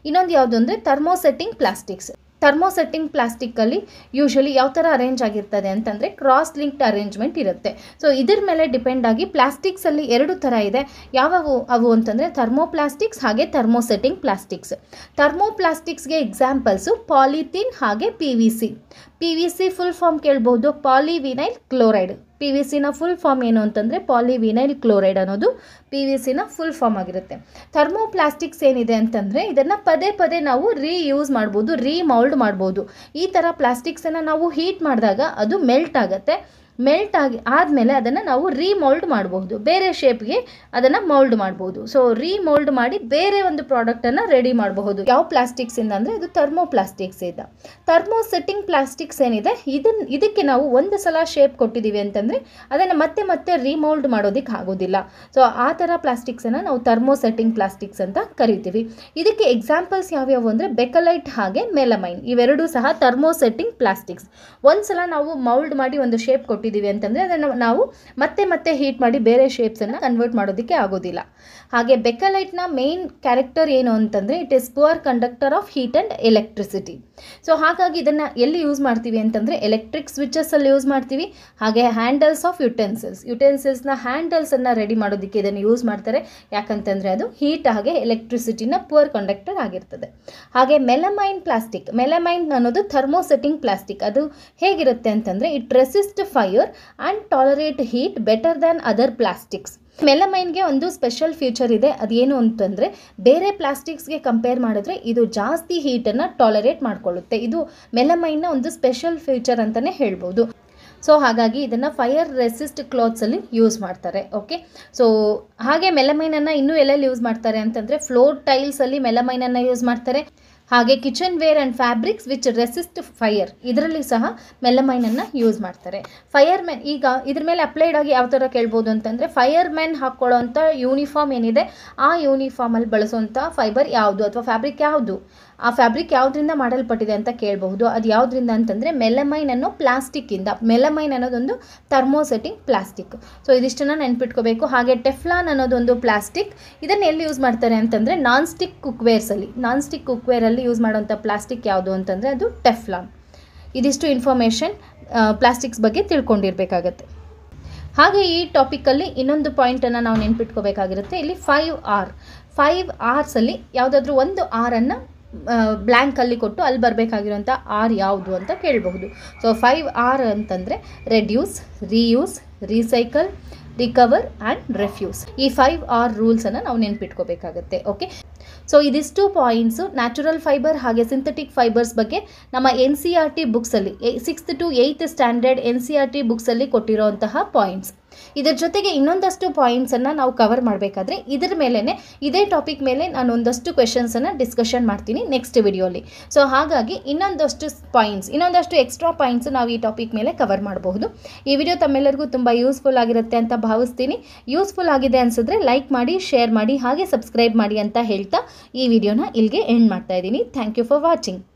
ಇನ್ನೊಂದು ಯಾವುದು ಅಂದರೆ ಥರ್ಮೋಸೆಟ್ಟಿಂಗ್ ಪ್ಲಾಸ್ಟಿಕ್ಸ್ ಥರ್ಮೋಸೆಟ್ಟಿಂಗ್ ಪ್ಲಾಸ್ಟಿಕ್ಕಲ್ಲಿ ಯೂಶಲಿ ಯಾವ ಥರ ಅರೇಂಜ್ ಆಗಿರ್ತದೆ ಅಂತಂದರೆ ಕ್ರಾಸ್ ಲಿಂಕ್ಡ್ ಅರೇಂಜ್ಮೆಂಟ್ ಇರುತ್ತೆ ಸೊ ಇದ್ರ ಮೇಲೆ ಡಿಪೆಂಡ್ ಆಗಿ ಪ್ಲಾಸ್ಟಿಕ್ಸಲ್ಲಿ ಎರಡು ಥರ ಇದೆ ಯಾವವು ಅವು ಅಂತಂದರೆ ಥರ್ಮೋಪ್ಲಾಸ್ಟಿಕ್ಸ್ ಹಾಗೆ ಥರ್ಮೋಸೆಟ್ಟಿಂಗ್ ಪ್ಲಾಸ್ಟಿಕ್ಸ್ ಥರ್ಮೋಪ್ಲಾಸ್ಟಿಕ್ಸ್ಗೆ ಎಕ್ಸಾಂಪಲ್ಸು ಪಾಲಿಥೀನ್ ಹಾಗೆ P V C P V C full form ಕೇಳ್ಬೋದು ಪಾಲಿವಿನೈಲ್ ಕ್ಲೋರೈಡ್ ಪಿ ವಿ ಸಿನ ಫುಲ್ ಫಾರ್ಮ್ ಏನು ಅಂತಂದರೆ ಪಾಲಿವಿನೈಲ್ ಕ್ಲೋರೈಡ್ ಅನ್ನೋದು ಪಿ ವಿ ಸಿನ ಫುಲ್ ಫಾರ್ಮ್ ಆಗಿರುತ್ತೆ ಥರ್ಮೋಪ್ಲಾಸ್ಟಿಕ್ಸ್ ಏನಿದೆ ಅಂತಂದರೆ ಇದನ್ನು ಪದೇ ಪದೇ ನಾವು ರೀಯೂಸ್ ಮಾಡ್ಬೋದು ರೀಮೌಲ್ಡ್ ಮಾಡ್ಬೋದು ಈ ಥರ ಪ್ಲಾಸ್ಟಿಕ್ಸನ್ನು ನಾವು ಹೀಟ್ ಮಾಡಿದಾಗ ಅದು ಮೆಲ್ಟ್ ಆಗುತ್ತೆ ಮೆಲ್ಟ್ ಆಗಿ ಆದಮೇಲೆ ಅದನ್ನು ನಾವು ರೀಮೋಲ್ಡ್ ಮಾಡಬಹುದು ಬೇರೆ ಶೇಪ್ಗೆ ಅದನ್ನು ಮೌಲ್ಡ್ ಮಾಡಬಹುದು ಸೊ ರೀಮೋಲ್ಡ್ ಮಾಡಿ ಬೇರೆ ಒಂದು ಪ್ರಾಡಕ್ಟನ್ನು ರೆಡಿ ಮಾಡಬಹುದು ಯಾವ ಪ್ಲಾಸ್ಟಿಕ್ಸಿಂದ ಅಂದರೆ ಇದು ಥರ್ಮೋ ಇದೆ ಥರ್ಮೋ ಸೆಟ್ಟಿಂಗ್ ಪ್ಲಾಸ್ಟಿಕ್ಸ್ ಏನಿದೆ ಇದನ್ನು ಇದಕ್ಕೆ ನಾವು ಒಂದು ಸಲ ಶೇಪ್ ಕೊಟ್ಟಿದ್ದೀವಿ ಅಂತಂದರೆ ಅದನ್ನು ಮತ್ತೆ ಮತ್ತೆ ರೀಮೋಲ್ಡ್ ಮಾಡೋದಕ್ಕೆ ಆಗೋದಿಲ್ಲ ಸೊ ಆ ಥರ ಪ್ಲಾಸ್ಟಿಕ್ಸನ್ನು ನಾವು ಥರ್ಮೋ ಸೆಟ್ಟಿಂಗ್ ಪ್ಲಾಸ್ಟಿಕ್ಸ್ ಅಂತ ಕರಿತೀವಿ ಇದಕ್ಕೆ ಎಕ್ಸಾಂಪಲ್ಸ್ ಯಾವ್ಯಾವು ಅಂದರೆ ಬೆಕಲೈಟ್ ಹಾಗೆ ಮೆಲಮೈನ್ ಇವೆರಡೂ ಸಹ ಥರ್ಮೋ ಸೆಟ್ಟಿಂಗ್ ಪ್ಲಾಸ್ಟಿಕ್ಸ್ ಒಂದು ಸಲ ನಾವು ಮೌಲ್ಡ್ ಮಾಡಿ ಒಂದು ಶೇಪ್ ಕೊಟ್ಟಿದ್ದೀವಿ ಕೊಟ್ಟಿದ್ದೀವಿ ಅಂತಂದರೆ ಅದನ್ನು ನಾವು ಮತ್ತೆ ಮತ್ತೆ ಹೀಟ್ ಮಾಡಿ ಬೇರೆ ಶೇಪ್ಸನ್ನು ಕನ್ವರ್ಟ್ ಮಾಡೋದಕ್ಕೆ ಆಗೋದಿಲ್ಲ ಹಾಗೆ ಬೆಕಲೈಟ್ನ ಮೇನ್ ಕ್ಯಾರೆಕ್ಟರ್ ಏನು ಅಂತಂದರೆ it is poor conductor of heat and electricity so ಹಾಗಾಗಿ ಇದನ್ನು ಎಲ್ಲಿ ಯೂಸ್ ಮಾಡ್ತೀವಿ ಅಂತಂದರೆ ಎಲೆಕ್ಟ್ರಿಕ್ ಸ್ವಿಚಸ್ಸಲ್ಲಿ ಯೂಸ್ ಮಾಡ್ತೀವಿ ಹಾಗೆ ಹ್ಯಾಂಡಲ್ಸ್ ಆಫ್ ಯುಟೆನ್ಸಿಲ್ಸ್ ಯುಟೆನ್ಸಿಲ್ಸ್ನ ಹ್ಯಾಂಡಲ್ಸನ್ನು ರೆಡಿ ಮಾಡೋದಕ್ಕೆ ಇದನ್ನು ಯೂಸ್ ಮಾಡ್ತಾರೆ ಯಾಕಂತಂದರೆ ಅದು ಹೀಟ್ ಹಾಗೆ ಎಲೆಕ್ಟ್ರಿಸಿಟಿನ ಪುವರ್ ಕಂಡಕ್ಟರ್ ಆಗಿರ್ತದೆ ಹಾಗೆ ಮೆಲಮೈನ್ ಪ್ಲಾಸ್ಟಿಕ್ ಮೆಲಮೈನ್ ಅನ್ನೋದು ಥರ್ಮೋಸೆಟಿಂಗ್ ಪ್ಲಾಸ್ಟಿಕ್ ಅದು ಹೇಗಿರುತ್ತೆ ಅಂತಂದರೆ it resist fire and tolerate heat better than other plastics ಮೆಲಮೈನ್ಗೆ ಒಂದು ಸ್ಪೆಷಲ್ ಫ್ಯೂಚರ್ ಇದೆ ಅದೇನು ಅಂತಂದರೆ ಬೇರೆ ಪ್ಲಾಸ್ಟಿಕ್ಸ್ಗೆ ಕಂಪೇರ್ ಮಾಡಿದ್ರೆ ಇದು ಜಾಸ್ತಿ ಹೀಟನ್ನು ಟಾಲರೇಟ್ ಮಾಡಿಕೊಳ್ಳುತ್ತೆ ಇದು ಮೆಲಮೈನ್ನ ಒಂದು ಸ್ಪೆಷಲ್ ಫ್ಯೂಚರ್ ಅಂತಲೇ ಹೇಳ್ಬೋದು ಸೊ ಹಾಗಾಗಿ ಇದನ್ನು ಫೈರ್ ರೆಸಿಸ್ಟ್ ಕ್ಲಾತ್ಸಲ್ಲಿ ಯೂಸ್ ಮಾಡ್ತಾರೆ ಓಕೆ ಸೊ ಹಾಗೆ ಮೆಲಮೈನನ್ನು ಇನ್ನೂ ಎಲ್ಲೆಲ್ಲಿ ಯೂಸ್ ಮಾಡ್ತಾರೆ ಅಂತಂದರೆ ಫ್ಲೋರ್ ಟೈಲ್ಸಲ್ಲಿ ಮೆಲಮೈನನ್ನು ಯೂಸ್ ಮಾಡ್ತಾರೆ ಹಾಗೆ kitchenware and fabrics which resist fire ಇದರಲ್ಲಿ ಸಹ ಮೆಲ್ಲಮೈನನ್ನು ಯೂಸ್ ಮಾಡ್ತಾರೆ ಫೈರ್ ಮೆನ್ ಈಗ ಇದ್ರ ಮೇಲೆ ಅಪ್ಲೈಡ್ ಆಗಿ ಯಾವ ಥರ ಕೇಳ್ಬೋದು ಅಂತಂದರೆ ಫೈರ್ ಮೆನ್ ಅಂಥ ಯೂನಿಫಾರ್ಮ್ ಏನಿದೆ ಆ ಯೂನಿಫಾರ್ಮಲ್ಲಿ ಬಳಸುವಂಥ ಫೈಬರ್ ಯಾವುದು ಅಥವಾ ಫ್ಯಾಬ್ರಿಕ್ ಯಾವುದು ಆ ಫ್ಯಾಬ್ರಿಕ್ ಯಾವುದರಿಂದ ಮಾಡಲ್ಪಟ್ಟಿದೆ ಅಂತ ಕೇಳಬಹುದು ಅದು ಯಾವುದರಿಂದ ಅಂತಂದರೆ ಮೆಲಮೈನ್ ಅನ್ನೋ ಪ್ಲಾಸ್ಟಿಕ್ಕಿಂದ ಮೆಲಮೈನ್ ಅನ್ನೋದೊಂದು ಥರ್ಮೋಸೆಟಿಂಗ್ ಪ್ಲಾಸ್ಟಿಕ್ ಸೊ ಇದಿಷ್ಟನ್ನು ನೆನ್ಪಿಟ್ಕೋಬೇಕು ಹಾಗೆ ಟೆಫ್ಲಾನ್ ಅನ್ನೋದೊಂದು ಪ್ಲಾಸ್ಟಿಕ್ ಇದನ್ನು ಎಲ್ಲಿ ಯೂಸ್ ಮಾಡ್ತಾರೆ ಅಂತಂದರೆ ನಾನ್ ಸ್ಟಿಕ್ ಕುಕ್ವೇರ್ಸಲ್ಲಿ ನಾನ್ ಸ್ಟಿಕ್ ಕುಕ್ವೇರಲ್ಲಿ ಯೂಸ್ ಮಾಡುವಂಥ ಪ್ಲಾಸ್ಟಿಕ್ ಯಾವುದು ಅಂತಂದರೆ ಅದು ಟೆಫ್ಲಾನ್ ಇದಿಷ್ಟು ಇನ್ಫಾರ್ಮೇಷನ್ ಪ್ಲಾಸ್ಟಿಕ್ಸ್ ಬಗ್ಗೆ ತಿಳ್ಕೊಂಡಿರಬೇಕಾಗತ್ತೆ ಹಾಗೆ ಈ ಟಾಪಿಕಲ್ಲಿ ಇನ್ನೊಂದು ಪಾಯಿಂಟನ್ನು ನಾವು ನೆನ್ಪಿಟ್ಕೋಬೇಕಾಗಿರುತ್ತೆ ಇಲ್ಲಿ ಫೈವ್ ಆರ್ ಫೈವ್ ಆರ್ಸಲ್ಲಿ ಯಾವುದಾದ್ರೂ ಒಂದು ಆರನ್ನು ಬ್ಲ್ಯಾಂಕಲ್ಲಿ ಕೊಟ್ಟು ಅಲ್ಲಿ ಬರಬೇಕಾಗಿರೋಂಥ ಆರ್ ಯಾವುದು ಅಂತ ಕೇಳಬಹುದು ಸೊ ಫೈವ್ ಆರ್ ಅಂತಂದರೆ reduce reuse recycle recover and refuse ಈ ಫೈವ್ ಆರ್ ರೂಲ್ಸನ್ನು ನಾವು ನೆನ್ಪಿಟ್ಕೋಬೇಕಾಗತ್ತೆ ಓಕೆ ಸೊ ಇದಿಷ್ಟು ಪಾಯಿಂಟ್ಸು ನ್ಯಾಚುರಲ್ ಫೈಬರ್ ಹಾಗೆ ಸಿಂಥೆಟಿಕ್ ಫೈಬರ್ಸ್ ಬಗ್ಗೆ ನಮ್ಮ ಎನ್ ಸಿ ಆರ್ ಟಿ ಬುಕ್ಸಲ್ಲಿ sixth to eighth standard N C R T ಬುಕ್ಸಲ್ಲಿ ಕೊಟ್ಟಿರೋವಂತಹ ಪಾಯಿಂಟ್ಸ್ ಇದರ ಜೊತೆಗೆ ಇನ್ನೊಂದಷ್ಟು ಪಾಯಿಂಟ್ಸನ್ನು ನಾವು ಕವರ್ ಮಾಡಬೇಕಾದ್ರೆ ಇದರ ಮೇಲೇ ಇದೇ ಟಾಪಿಕ್ ಮೇಲೆ ನಾನು ಒಂದಷ್ಟು ಕ್ವೆಶನ್ಸನ್ನು ಡಿಸ್ಕಷನ್ ಮಾಡ್ತೀನಿ ನೆಕ್ಸ್ಟ್ ವಿಡಿಯೋಲಿ ಸೊ ಹಾಗಾಗಿ ಇನ್ನೊಂದಷ್ಟು ಪಾಯಿಂಟ್ಸ್ ಇನ್ನೊಂದಷ್ಟು ಎಕ್ಸ್ಟ್ರಾ ಪಾಯಿಂಟ್ಸ್ ನಾವು ಈ ಟಾಪಿಕ್ ಮೇಲೆ ಕವರ್ ಮಾಡಬಹುದು ಈ ವಿಡಿಯೋ ತಮ್ಮೆಲ್ಲರಿಗೂ ತುಂಬ ಯೂಸ್ಫುಲ್ ಆಗಿರುತ್ತೆ ಅಂತ ಭಾವಿಸ್ತೀನಿ ಯೂಸ್ಫುಲ್ ಆಗಿದೆ ಅನ್ಸಿದ್ರೆ ಲೈಕ್ ಮಾಡಿ ಶೇರ್ ಮಾಡಿ ಹಾಗೆ ಸಬ್ಸ್ಕ್ರೈಬ್ ಮಾಡಿ ಅಂತ ಹೇಳ್ತಾ ಈ ವಿಡಿಯೋನ ಇಲ್ಲಿಗೆ ಎಂಡ್ ಮಾಡ್ತಾ ಇದ್ದೀನಿ ಥ್ಯಾಂಕ್ ಯು ಫಾರ್ ವಾಚಿಂಗ್